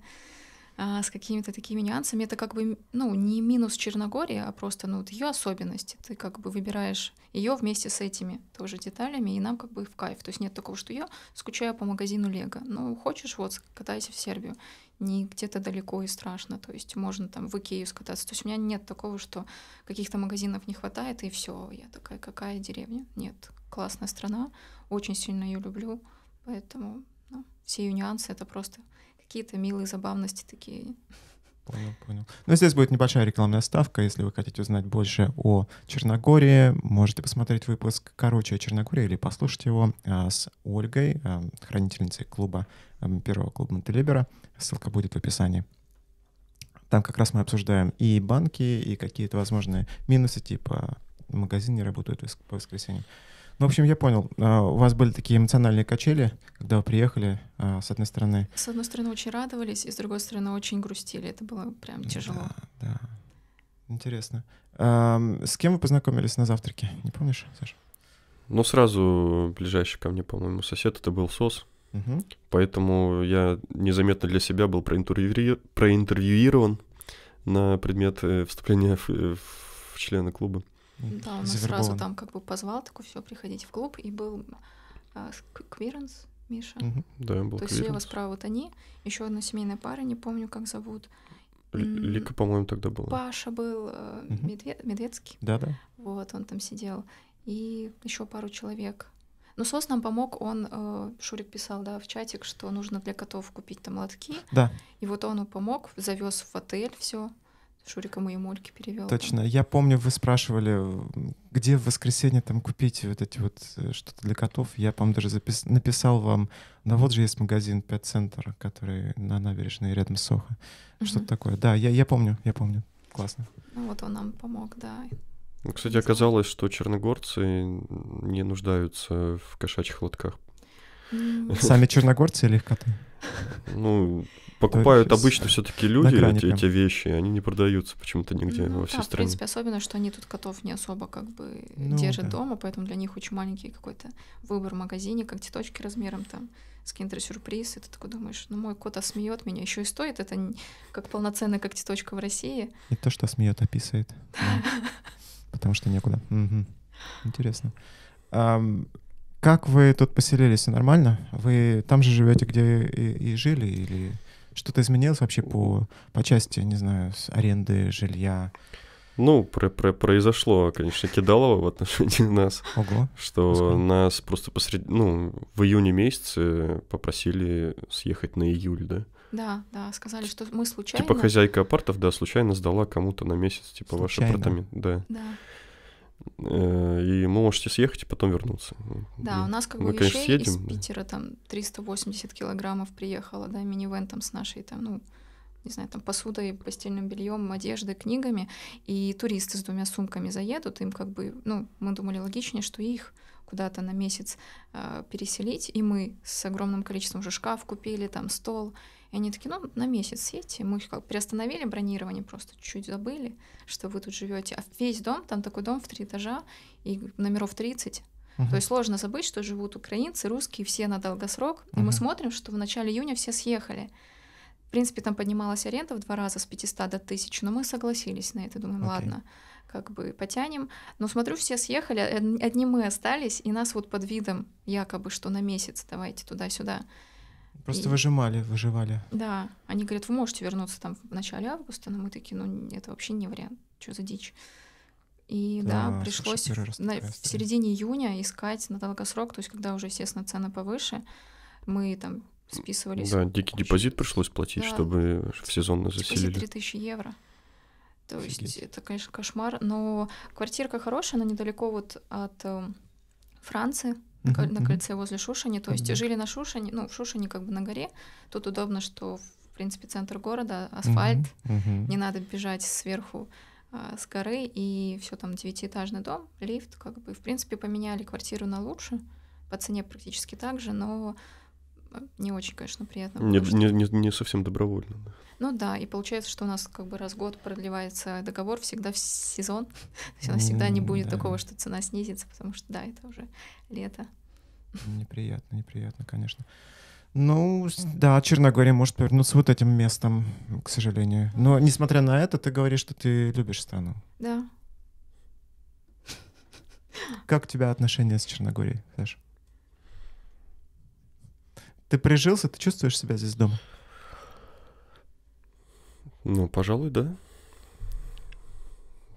[SPEAKER 1] а, с какими-то такими нюансами. Это как бы, ну, не минус Черногории, а просто, ну, вот ее особенности. Ты как бы выбираешь ее вместе с этими тоже деталями, и нам как бы в кайф. То есть нет такого, что я скучаю по магазину Лего. Ну, хочешь, вот, катайся в Сербию. Не где-то далеко и страшно. То есть можно там в Икею скататься. То есть у меня нет такого, что каких-то магазинов не хватает, и все. Я такая, какая деревня? Нет. Классная страна. Очень сильно ее люблю. Поэтому ну, все ее нюансы — это просто какие-то милые забавности такие.
[SPEAKER 2] Понял, понял. но ну, здесь будет небольшая рекламная ставка. Если вы хотите узнать больше о Черногории, можете посмотреть выпуск «Короче о Черногории» или послушать его а, с Ольгой, а, хранительницей клуба, а, первого клуба Монтелибера. Ссылка будет в описании. Там как раз мы обсуждаем и банки, и какие-то возможные минусы, типа магазин не работает по воскресеньям. Ну, в общем, я понял. А, у вас были такие эмоциональные качели, когда вы приехали, а, с одной стороны.
[SPEAKER 1] С одной стороны, очень радовались, и с другой стороны, очень грустили. Это было прям тяжело. Да, да.
[SPEAKER 2] Интересно. С кем вы познакомились на завтраке? Не помнишь, Саша?
[SPEAKER 3] Ну, сразу ближайший ко мне, по-моему, сосед это был СОС. Угу. Поэтому я незаметно для себя был проинтервью... проинтервьюирован на предмет э, вступления в, э, в члены клуба. Да, он нас сразу там
[SPEAKER 1] как бы позвал, такой, все, приходите в клуб, и был э, а, Квиранс, Миша.
[SPEAKER 3] Угу, да, был То есть слева
[SPEAKER 1] справа вот они, еще одна семейная пара, не помню, как зовут.
[SPEAKER 3] Лика, по-моему, тогда была.
[SPEAKER 1] Паша был, э, угу. Медве- Медведский. Да-да. Вот, он там сидел. И еще пару человек. Ну, сос нам помог, он, э, Шурик писал, да, в чатик, что нужно для котов купить там лотки. Да. И вот он помог, завез в отель все, Шурика Моемольки перевел. Точно. Я
[SPEAKER 2] помню, вы спрашивали, где в воскресенье там купить вот эти вот э, что-то для котов. Я, по-моему, даже запис... написал вам, ну вот же есть магазин 5 центр, который на набережной рядом с Сохо. Что-то такое. Да, я, я помню, я помню. Классно.
[SPEAKER 1] Ну вот он нам помог, да.
[SPEAKER 3] Ну, кстати, оказалось, что черногорцы не нуждаются в кошачьих лотках. Сами
[SPEAKER 2] черногорцы или их коты?
[SPEAKER 3] Ну, покупают Ой, обычно все-таки люди эти, эти вещи, они не продаются почему-то нигде ну, во всей да, стране. в принципе,
[SPEAKER 1] особенно, что они тут котов не особо как бы ну, держат да. дома, поэтому для них очень маленький какой-то выбор в магазине, как цветочки размером там с киндер-сюрприз, и ты такой думаешь, ну мой кот осмеет меня, еще и стоит это как полноценная как цветочка в России.
[SPEAKER 2] И то, что осмеет, описывает. (laughs) Потому что некуда. Интересно. Как вы тут поселились? Нормально? Вы там же живете, где и жили, или что-то изменилось вообще по, по части, не знаю, с аренды, жилья?
[SPEAKER 3] Ну, про про произошло, конечно, кидалово в отношении (laughs) нас. Ого. Что Сколько? нас просто посреди... Ну, в июне месяце попросили съехать на июль, да?
[SPEAKER 1] Да, да, сказали, что мы типа случайно... Типа хозяйка
[SPEAKER 3] апартов, да, случайно сдала кому-то на месяц, типа, случайно. ваш апартамент. Да. да. Э, и мы можете съехать и потом вернуться. Да, у нас как бы мы, вещей конечно, съедем, из
[SPEAKER 1] Питера там 380 килограммов приехало, да, минивэн там с нашей там, ну, не знаю, там посудой, постельным бельем, одеждой, книгами, и туристы с двумя сумками заедут, им как бы, ну, мы думали логичнее, что их куда-то на месяц э, переселить, и мы с огромным количеством уже шкаф купили, там стол, и они такие, ну, на месяц едьте. Мы как приостановили бронирование, просто чуть забыли, что вы тут живете. А весь дом, там такой дом в три этажа, и номеров 30. Uh-huh. То есть сложно забыть, что живут украинцы, русские, все на долгосрок. Uh-huh. И мы смотрим, что в начале июня все съехали. В принципе, там поднималась аренда в два раза с 500 до 1000, но мы согласились на это, думаем, okay. ладно, как бы потянем. Но смотрю, все съехали, одни мы остались, и нас вот под видом якобы, что на месяц давайте туда-сюда. Просто и...
[SPEAKER 2] выжимали, выживали.
[SPEAKER 1] Да, они говорят, вы можете вернуться там в начале августа, но мы такие, ну это вообще не вариант, что за дичь. И да, да пришлось в, на, в середине июня искать на долгосрок, то есть когда уже, естественно, цены повыше, мы там списывались. Да, дикий
[SPEAKER 3] депозит пришлось платить, да. чтобы в сезонно заселили. Депозит
[SPEAKER 1] 3000 евро. То Офигеть. есть это, конечно, кошмар, но квартирка хорошая, она недалеко вот от э, Франции, на кольце возле Шушани. То есть жили на Шушане, ну, в Шушане как бы на горе. Тут удобно, что, в принципе, центр города, асфальт, не надо бежать сверху а, с горы, и все там девятиэтажный дом, лифт, как бы, в принципе, поменяли квартиру на лучше, по цене практически так же, но Э, не очень, конечно, приятно. Не, не,
[SPEAKER 3] не, не совсем добровольно. Да.
[SPEAKER 1] Ну да, и получается, что у нас как бы раз в год продлевается договор всегда в сезон. (laughs) То есть у нас всегда не будет да. такого, что цена снизится, потому что да, это уже лето.
[SPEAKER 2] Ну, неприятно, неприятно, конечно. Ну, да, Черногория может повернуться вот этим местом, к сожалению. Но, несмотря на это, ты говоришь, что ты любишь страну. Да. Как у тебя отношения с Черногорией, Саша? Ты прижился, ты чувствуешь себя здесь дома?
[SPEAKER 3] Ну, пожалуй, да.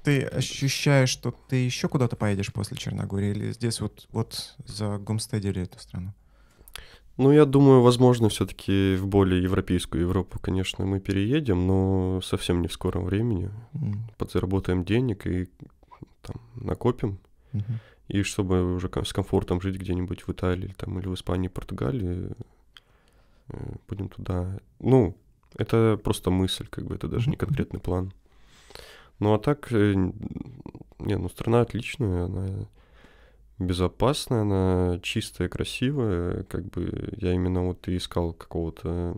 [SPEAKER 2] Ты ощущаешь, что ты еще куда-то поедешь после Черногории или здесь вот, вот за гомстедили эту страну?
[SPEAKER 3] Ну, я думаю, возможно, все-таки в более европейскую Европу, конечно, мы переедем, но совсем не в скором времени. Mm. Подзаработаем денег и там, накопим. Mm-hmm. И чтобы уже с комфортом жить где-нибудь в Италии там, или в Испании, Португалии, Э, будем туда. Ну, это просто мысль, как бы это даже не конкретный план. Ну а так, э, не, ну страна отличная, она безопасная, она чистая, красивая. Как бы я именно вот и искал какого-то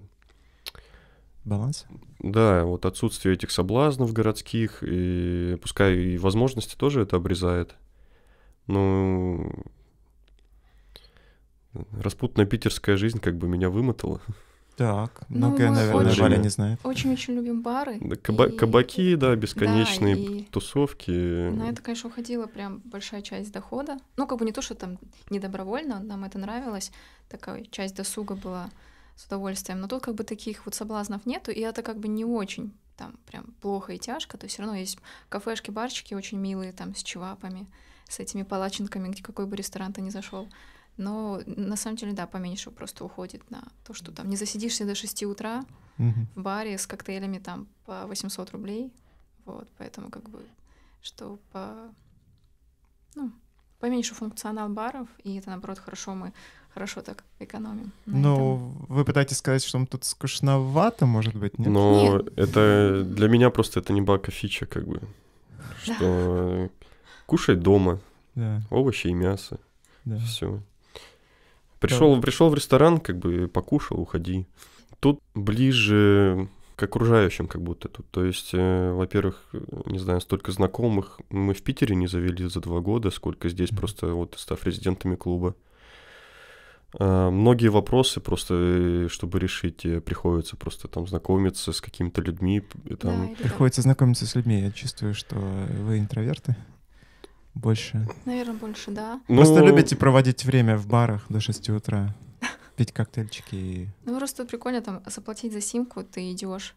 [SPEAKER 3] баланс? Да, вот отсутствие этих соблазнов городских, и пускай и возможности тоже это обрезает. Ну, Распутная питерская жизнь как бы меня вымотала. Так, ну, многое, ну, наверное, очень, Валя не знает.
[SPEAKER 1] Очень-очень любим бары. каба и... Кабаки, да, бесконечные да, и... тусовки. На это, конечно, уходила прям большая часть дохода. Ну, как бы не то, что там недобровольно, нам это нравилось, такая часть досуга была с удовольствием. Но тут как бы таких вот соблазнов нету, и это как бы не очень там прям плохо и тяжко. То есть все равно есть кафешки, барчики очень милые там с чевапами, с этими палачинками, где какой бы ресторан ты ни зашел. Но на самом деле, да, поменьше просто уходит на то, что там не засидишься до 6 утра в баре с коктейлями там по 800 рублей. Вот, поэтому как бы, что по... Ну, поменьше функционал баров, и это, наоборот, хорошо мы хорошо так экономим.
[SPEAKER 2] Ну, вы пытаетесь сказать, что он тут скучновато, может быть, нет? Но нет.
[SPEAKER 3] это для меня просто это не бака фича, как бы. Что да. кушай дома, да. овощи и мясо, да. все. Пришел, да. пришел в ресторан, как бы покушал, уходи. Тут ближе к окружающим как будто тут. То есть, э, во-первых, не знаю, столько знакомых мы в Питере не завели за два года, сколько здесь mm-hmm. просто вот став резидентами клуба. А, многие вопросы просто, э, чтобы решить, э, приходится просто там знакомиться с какими-то людьми. Там... Да,
[SPEAKER 2] приходится знакомиться с людьми. Я чувствую, что вы интроверты. Больше.
[SPEAKER 1] Наверное, больше, да. Ну... Просто любите
[SPEAKER 2] проводить время в барах до 6 утра. (laughs) Пить коктейльчики и...
[SPEAKER 1] Ну просто прикольно там заплатить за симку, ты идешь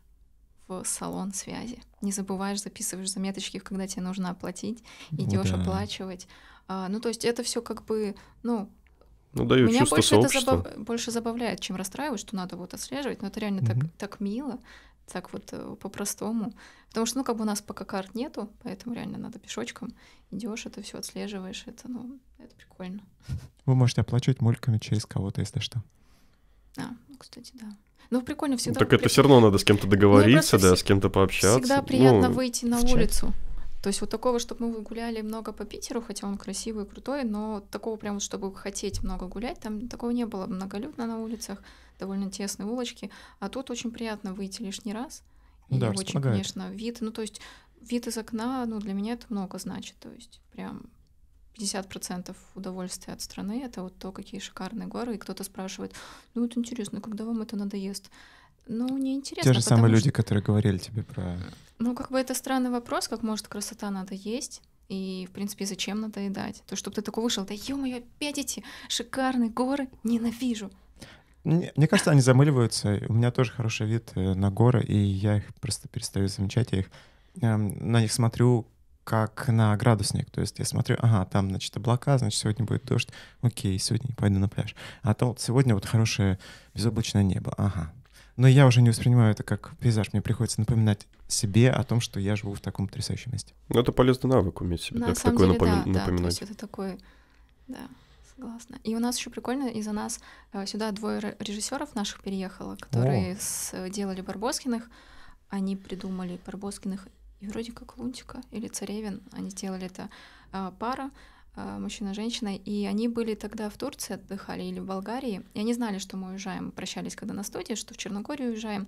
[SPEAKER 1] в салон связи. Не забываешь, записываешь заметочки, когда тебе нужно оплатить, ну идешь да. оплачивать. А, ну, то есть это все как бы, ну, ну, даю Меня чувство больше сообщества. это забав... больше забавляет, чем расстраивает, что надо вот отслеживать. Но это реально угу. так, так мило, так вот э, по-простому. Потому что, ну, как бы у нас пока карт нету, поэтому реально надо пешочком. Идешь, это все отслеживаешь, это, ну, это прикольно.
[SPEAKER 2] Вы можете оплачивать мольками через кого-то, если что.
[SPEAKER 1] А, ну, кстати, да. Ну, прикольно всегда. Так при... это все равно надо с кем-то договориться, да, с кем-то пообщаться.
[SPEAKER 3] Всегда ну, приятно ну, выйти на улицу.
[SPEAKER 1] То есть вот такого, чтобы мы гуляли много по Питеру, хотя он красивый, и крутой, но такого прям, чтобы хотеть много гулять, там такого не было. Многолюдно на улицах, довольно тесные улочки. А тут очень приятно выйти лишний раз — ну, да, очень, помогает. конечно, вид. Ну, то есть вид из окна, ну, для меня это много значит. То есть прям 50% удовольствия от страны — это вот то, какие шикарные горы. И кто-то спрашивает, ну, это интересно, когда вам это надоест? Ну, не интересно. Те же самые что... люди,
[SPEAKER 2] которые говорили тебе про...
[SPEAKER 1] Ну, как бы это странный вопрос, как может красота надо есть, и, в принципе, зачем надоедать? То, чтобы ты такой вышел, да ё-моё, опять эти шикарные горы, ненавижу.
[SPEAKER 2] Мне, мне кажется, они замыливаются. У меня тоже хороший вид э, на горы, и я их просто перестаю замечать. Я их, э, на них смотрю как на градусник. То есть я смотрю, ага, там, значит, облака, значит, сегодня будет дождь. Окей, сегодня не пойду на пляж. А то вот сегодня вот хорошее безоблачное небо. Ага. Но я уже не воспринимаю это как пейзаж. Мне приходится напоминать себе о том, что я живу в таком потрясающем месте.
[SPEAKER 3] Ну, это полезный навык уметь себе на так, самом такое деле, напом... да, напоминать. Да, то есть
[SPEAKER 1] это такой, да. Согласна. И у нас еще прикольно, из-за нас э, сюда двое режиссеров наших переехало, которые О. Э, делали Барбоскиных. Они придумали Барбоскиных и вроде как Лунтика или Царевин. Они делали это э, пара мужчина-женщина, и они были тогда в Турции, отдыхали, или в Болгарии, и они знали, что мы уезжаем, прощались когда на студии, что в Черногорию уезжаем,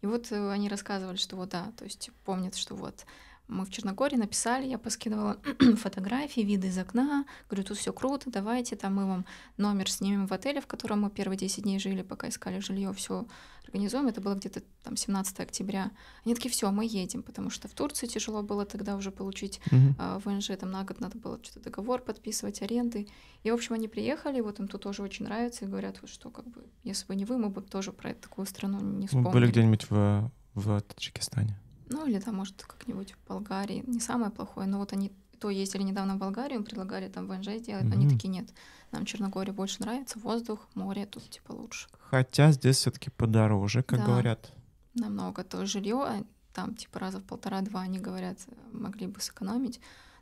[SPEAKER 1] и вот они рассказывали, что вот да, то есть помнят, что вот мы в Черногории написали, я поскидывала (clears throat) фотографии, виды из окна. Говорю, тут все круто, давайте там мы вам номер снимем в отеле, в котором мы первые 10 дней жили, пока искали жилье, все организуем. Это было где-то там 17 октября. Они такие, все, мы едем, потому что в Турции тяжело было тогда уже получить mm-hmm. э, ВНЖ, там на год надо было что-то договор подписывать, аренды. И, в общем, они приехали, вот им тут тоже очень нравится, и говорят, вот что, как бы, если бы не вы, мы бы тоже про такую страну не вспомнили. Мы были
[SPEAKER 2] где-нибудь в, в Таджикистане.
[SPEAKER 1] Ну, или там, может, как-нибудь в Болгарии. Не самое плохое, но вот они то ездили недавно в Болгарию, предлагали там ВНЖ сделать, но mm-hmm. они такие нет. Нам Черногория больше нравится, воздух, море тут типа лучше.
[SPEAKER 2] Хотя здесь все-таки подороже, как да, говорят.
[SPEAKER 1] Намного. То жилье, а там типа раза в полтора-два они говорят, могли бы сэкономить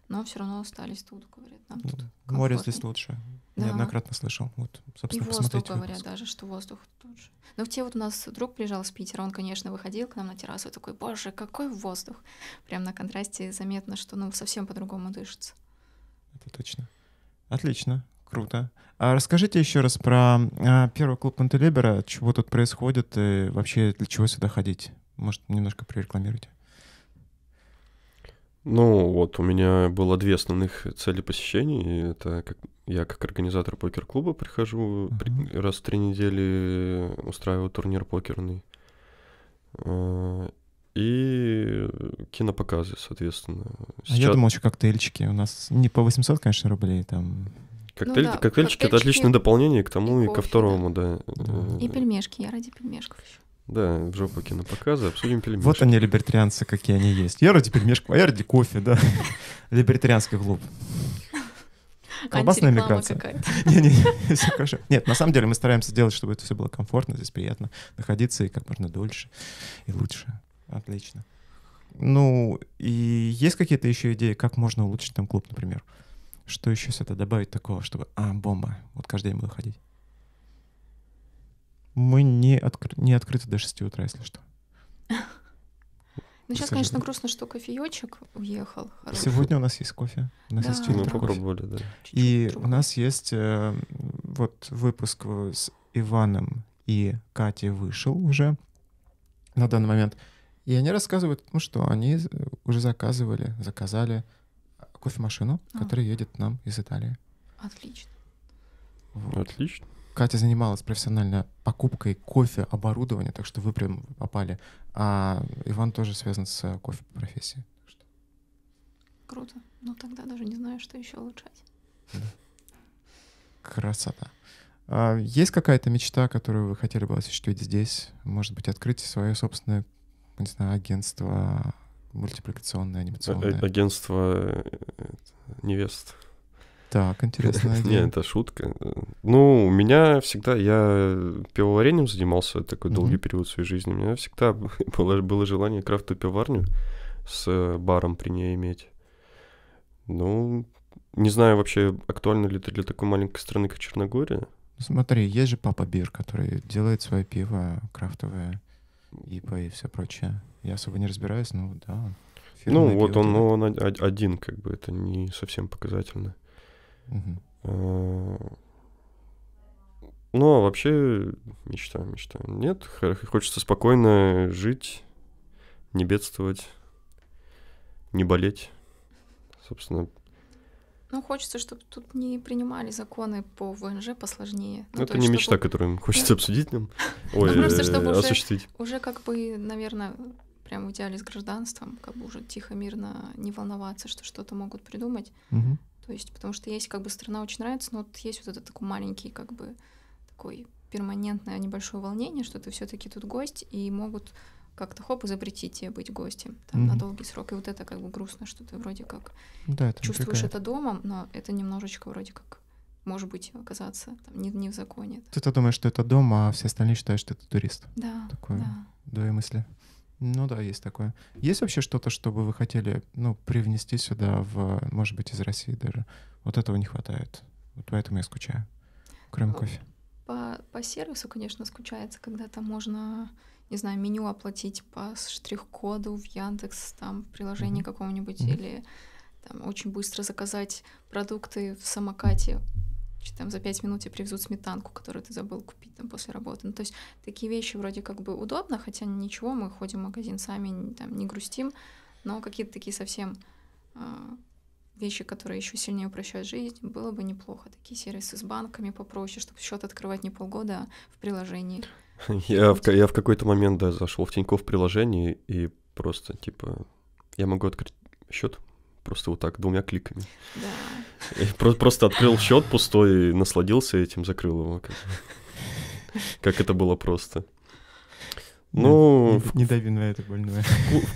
[SPEAKER 1] но все равно остались тут, говорят, нам тут комфортно. Море здесь лучше. Да.
[SPEAKER 2] Неоднократно слышал. Вот, собственно, и воздух, говорят
[SPEAKER 1] даже, что воздух тут же. Но те вот у нас друг приезжал с Питера, он, конечно, выходил к нам на террасу и такой, боже, какой воздух! Прям на контрасте заметно, что ну совсем по-другому дышится.
[SPEAKER 2] Это точно. Отлично, круто. А расскажите еще раз про а, первый клуб Монтелебера, чего тут происходит и вообще для чего сюда ходить? Может, немножко прорекламируйте?
[SPEAKER 3] Ну, вот у меня было две основных цели посещений. Это как я как организатор покер-клуба прихожу uh-huh. при, раз в три недели устраиваю турнир покерный. А, и кинопоказы, соответственно. Сейчас... А я думал,
[SPEAKER 2] что коктейльчики. У нас не по 800, конечно, рублей там.
[SPEAKER 3] Коктейль, ну, да. коктейльчики, коктейльчики это отличное дополнение к тому и, и кофе, ко второму, да. да. И
[SPEAKER 1] пельмешки, я ради пельмешков еще.
[SPEAKER 3] Да, в жопу кинопоказы, обсудим пельмешки. Вот
[SPEAKER 2] они, либертарианцы, какие они есть. Я ради пельмешков, а я ради кофе, да. (laughs) Либертарианский клуб. Колбасная миграция. (laughs) Не-не, все хорошо. Нет, на самом деле мы стараемся сделать чтобы это все было комфортно, здесь приятно находиться и как можно дольше, и лучше. Отлично. Ну, и есть какие-то еще идеи, как можно улучшить там клуб, например? Что еще сюда добавить такого, чтобы, а, бомба, вот каждый день буду ходить? Мы не, откры... не открыты до 6 утра, если что.
[SPEAKER 1] Ну, сейчас, конечно, грустно, что кофеечек уехал. Сегодня
[SPEAKER 2] у нас есть кофе.
[SPEAKER 3] У нас есть фильтр Мы попробовали, кофе. да.
[SPEAKER 2] и у нас есть э, вот выпуск с Иваном и Катей вышел уже на данный момент. И они рассказывают, ну что, они уже заказывали, заказали кофемашину, а. которая едет нам из Италии.
[SPEAKER 1] Отлично.
[SPEAKER 3] Отлично.
[SPEAKER 2] Катя занималась профессионально покупкой кофе, оборудования, так что вы прям попали. А Иван тоже связан с э, кофе по профессии.
[SPEAKER 1] Круто. Ну тогда даже не знаю, что еще улучшать.
[SPEAKER 2] Красота. А есть какая-то мечта, которую вы хотели бы осуществить здесь? Может быть, открыть свое собственное, не знаю, агентство мультипликационное,
[SPEAKER 3] анимационное? А агентство невест.
[SPEAKER 2] Так, интересно. (laughs) Нет,
[SPEAKER 3] это шутка. Ну, у меня всегда, я пивоварением занимался такой долгий период своей жизни. У меня всегда (laughs) было, желание крафтовую пивоварню с э, баром при ней иметь. Ну, не знаю вообще, актуально ли это для такой маленькой страны, как Черногория.
[SPEAKER 2] Смотри, есть же Папа Бир, который делает свое пиво крафтовое, ИПА и все прочее. Я особо не разбираюсь, но
[SPEAKER 3] да. Ну, вот он, но он один, как бы, это не совсем показательно. Э, ну, а вообще мечта, мечта. Нет, хочется спокойно жить, не бедствовать, не болеть. Собственно.
[SPEAKER 1] Ну, хочется, чтобы тут не принимали законы по ВНЖ посложнее. Ну, ну это не чтобы... мечта, которую хочется
[SPEAKER 3] обсудить нам. (laughs) Ну, Ой, просто э, чтобы осуществить.
[SPEAKER 1] Уже как бы, наверное, прям в идеале с гражданством, как бы уже тихо, мирно, не волноваться, что что-то могут придумать. То есть, потому что есть как бы страна очень нравится, но вот есть вот этот такой маленький как бы такой перманентное небольшое волнение, что ты все-таки тут гость, и могут как-то хоп и запретить тебе быть гостем там, mm-hmm. на долгий срок. И вот это как бы грустно, что ты вроде как да, это чувствуешь это домом, но это немножечко вроде как может быть оказаться там, не, не в законе.
[SPEAKER 2] Ты-то думаешь, что это дом, а все остальные считают, что это турист. Да. Такое да. двоемыслие. мысли. Ну да, есть такое. Есть вообще что-то, что бы вы хотели, ну, привнести сюда, в, может быть, из России даже? Вот этого не хватает. Вот поэтому я скучаю. Кроме по, а, кофе.
[SPEAKER 1] По, по сервису, конечно, скучается, когда там можно, не знаю, меню оплатить по штрих-коду в Яндекс, там, приложении mm-hmm. какого-нибудь, mm-hmm. или там очень быстро заказать продукты в самокате что там за пять минут тебе привезут сметанку, которую ты забыл купить там после работы. Ну, то есть такие вещи вроде как бы удобно, хотя ничего, мы ходим в магазин сами, там не грустим, но какие-то такие совсем э, вещи, которые еще сильнее упрощают жизнь, было бы неплохо. Такие сервисы с банками попроще, чтобы счет открывать не полгода, а в приложении.
[SPEAKER 3] (laughs) Я в, я в какой-то момент, да, зашел в Тинькофф приложение и просто, типа, я могу открыть счет просто вот так, двумя кликами. Да. Про- просто открыл счет пустой, насладился этим, закрыл его. Как, как это было просто. Ну... Не,
[SPEAKER 2] не, не дави на это больно.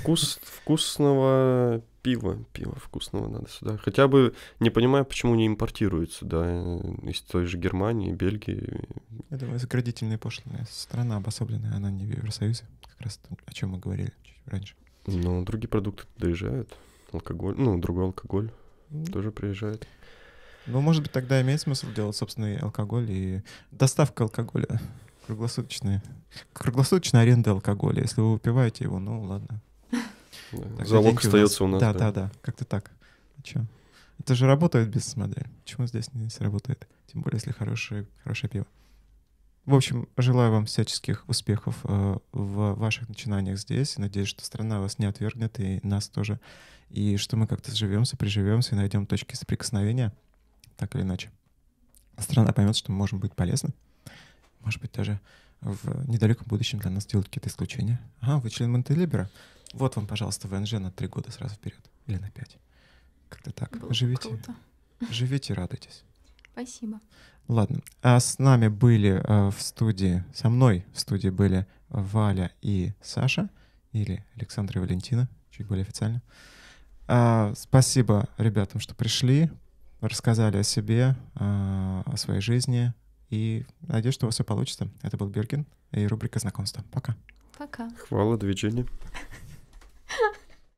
[SPEAKER 3] Вкус, вкусного пива, пива вкусного надо сюда. Хотя бы не понимаю, почему не импортируется, да из той же Германии, Бельгии. Я думаю,
[SPEAKER 2] заградительные пошлины. Страна обособленная, она не в Евросоюзе. Как раз о чем мы говорили чуть раньше.
[SPEAKER 3] Но другие продукты доезжают алкоголь, ну, другой алкоголь mm. тоже приезжает.
[SPEAKER 2] Ну, может быть, тогда имеет смысл делать собственный алкоголь и доставка алкоголя (laughs) круглосуточная. Круглосуточная аренда алкоголя. Если вы выпиваете его, ну ладно. (laughs) Да. Залог остается у нас. Да, да, да. да. Как-то так. А Это же работает без модель Почему здесь не работает? Тем более, если хорошее, хорошее пиво. В общем, желаю вам всяческих успехов э, в ваших начинаниях здесь. Надеюсь, что страна вас не отвергнет и нас тоже. И что мы как-то сживемся, приживемся и найдем точки соприкосновения, так или иначе. Страна поймет, что мы можем быть полезны. Может быть, даже в недалеком будущем для нас делают какие-то исключения. Ага, вы член Монтелибера? Вот вам, пожалуйста, ВНЖ на три года сразу вперед. Или на пять. Как-то так. Было Живите. Круто. Живите, радуйтесь. Спасибо. Ладно. А с нами были э, в студии, со мной в студии были Валя и Саша, или Александра и Валентина, чуть более официально. А, спасибо ребятам, что пришли, рассказали о себе, а, о своей жизни. И надеюсь, что у вас все получится. Это был Биркин и рубрика знакомства. Пока.
[SPEAKER 3] Пока. Хвала, движению. (laughs)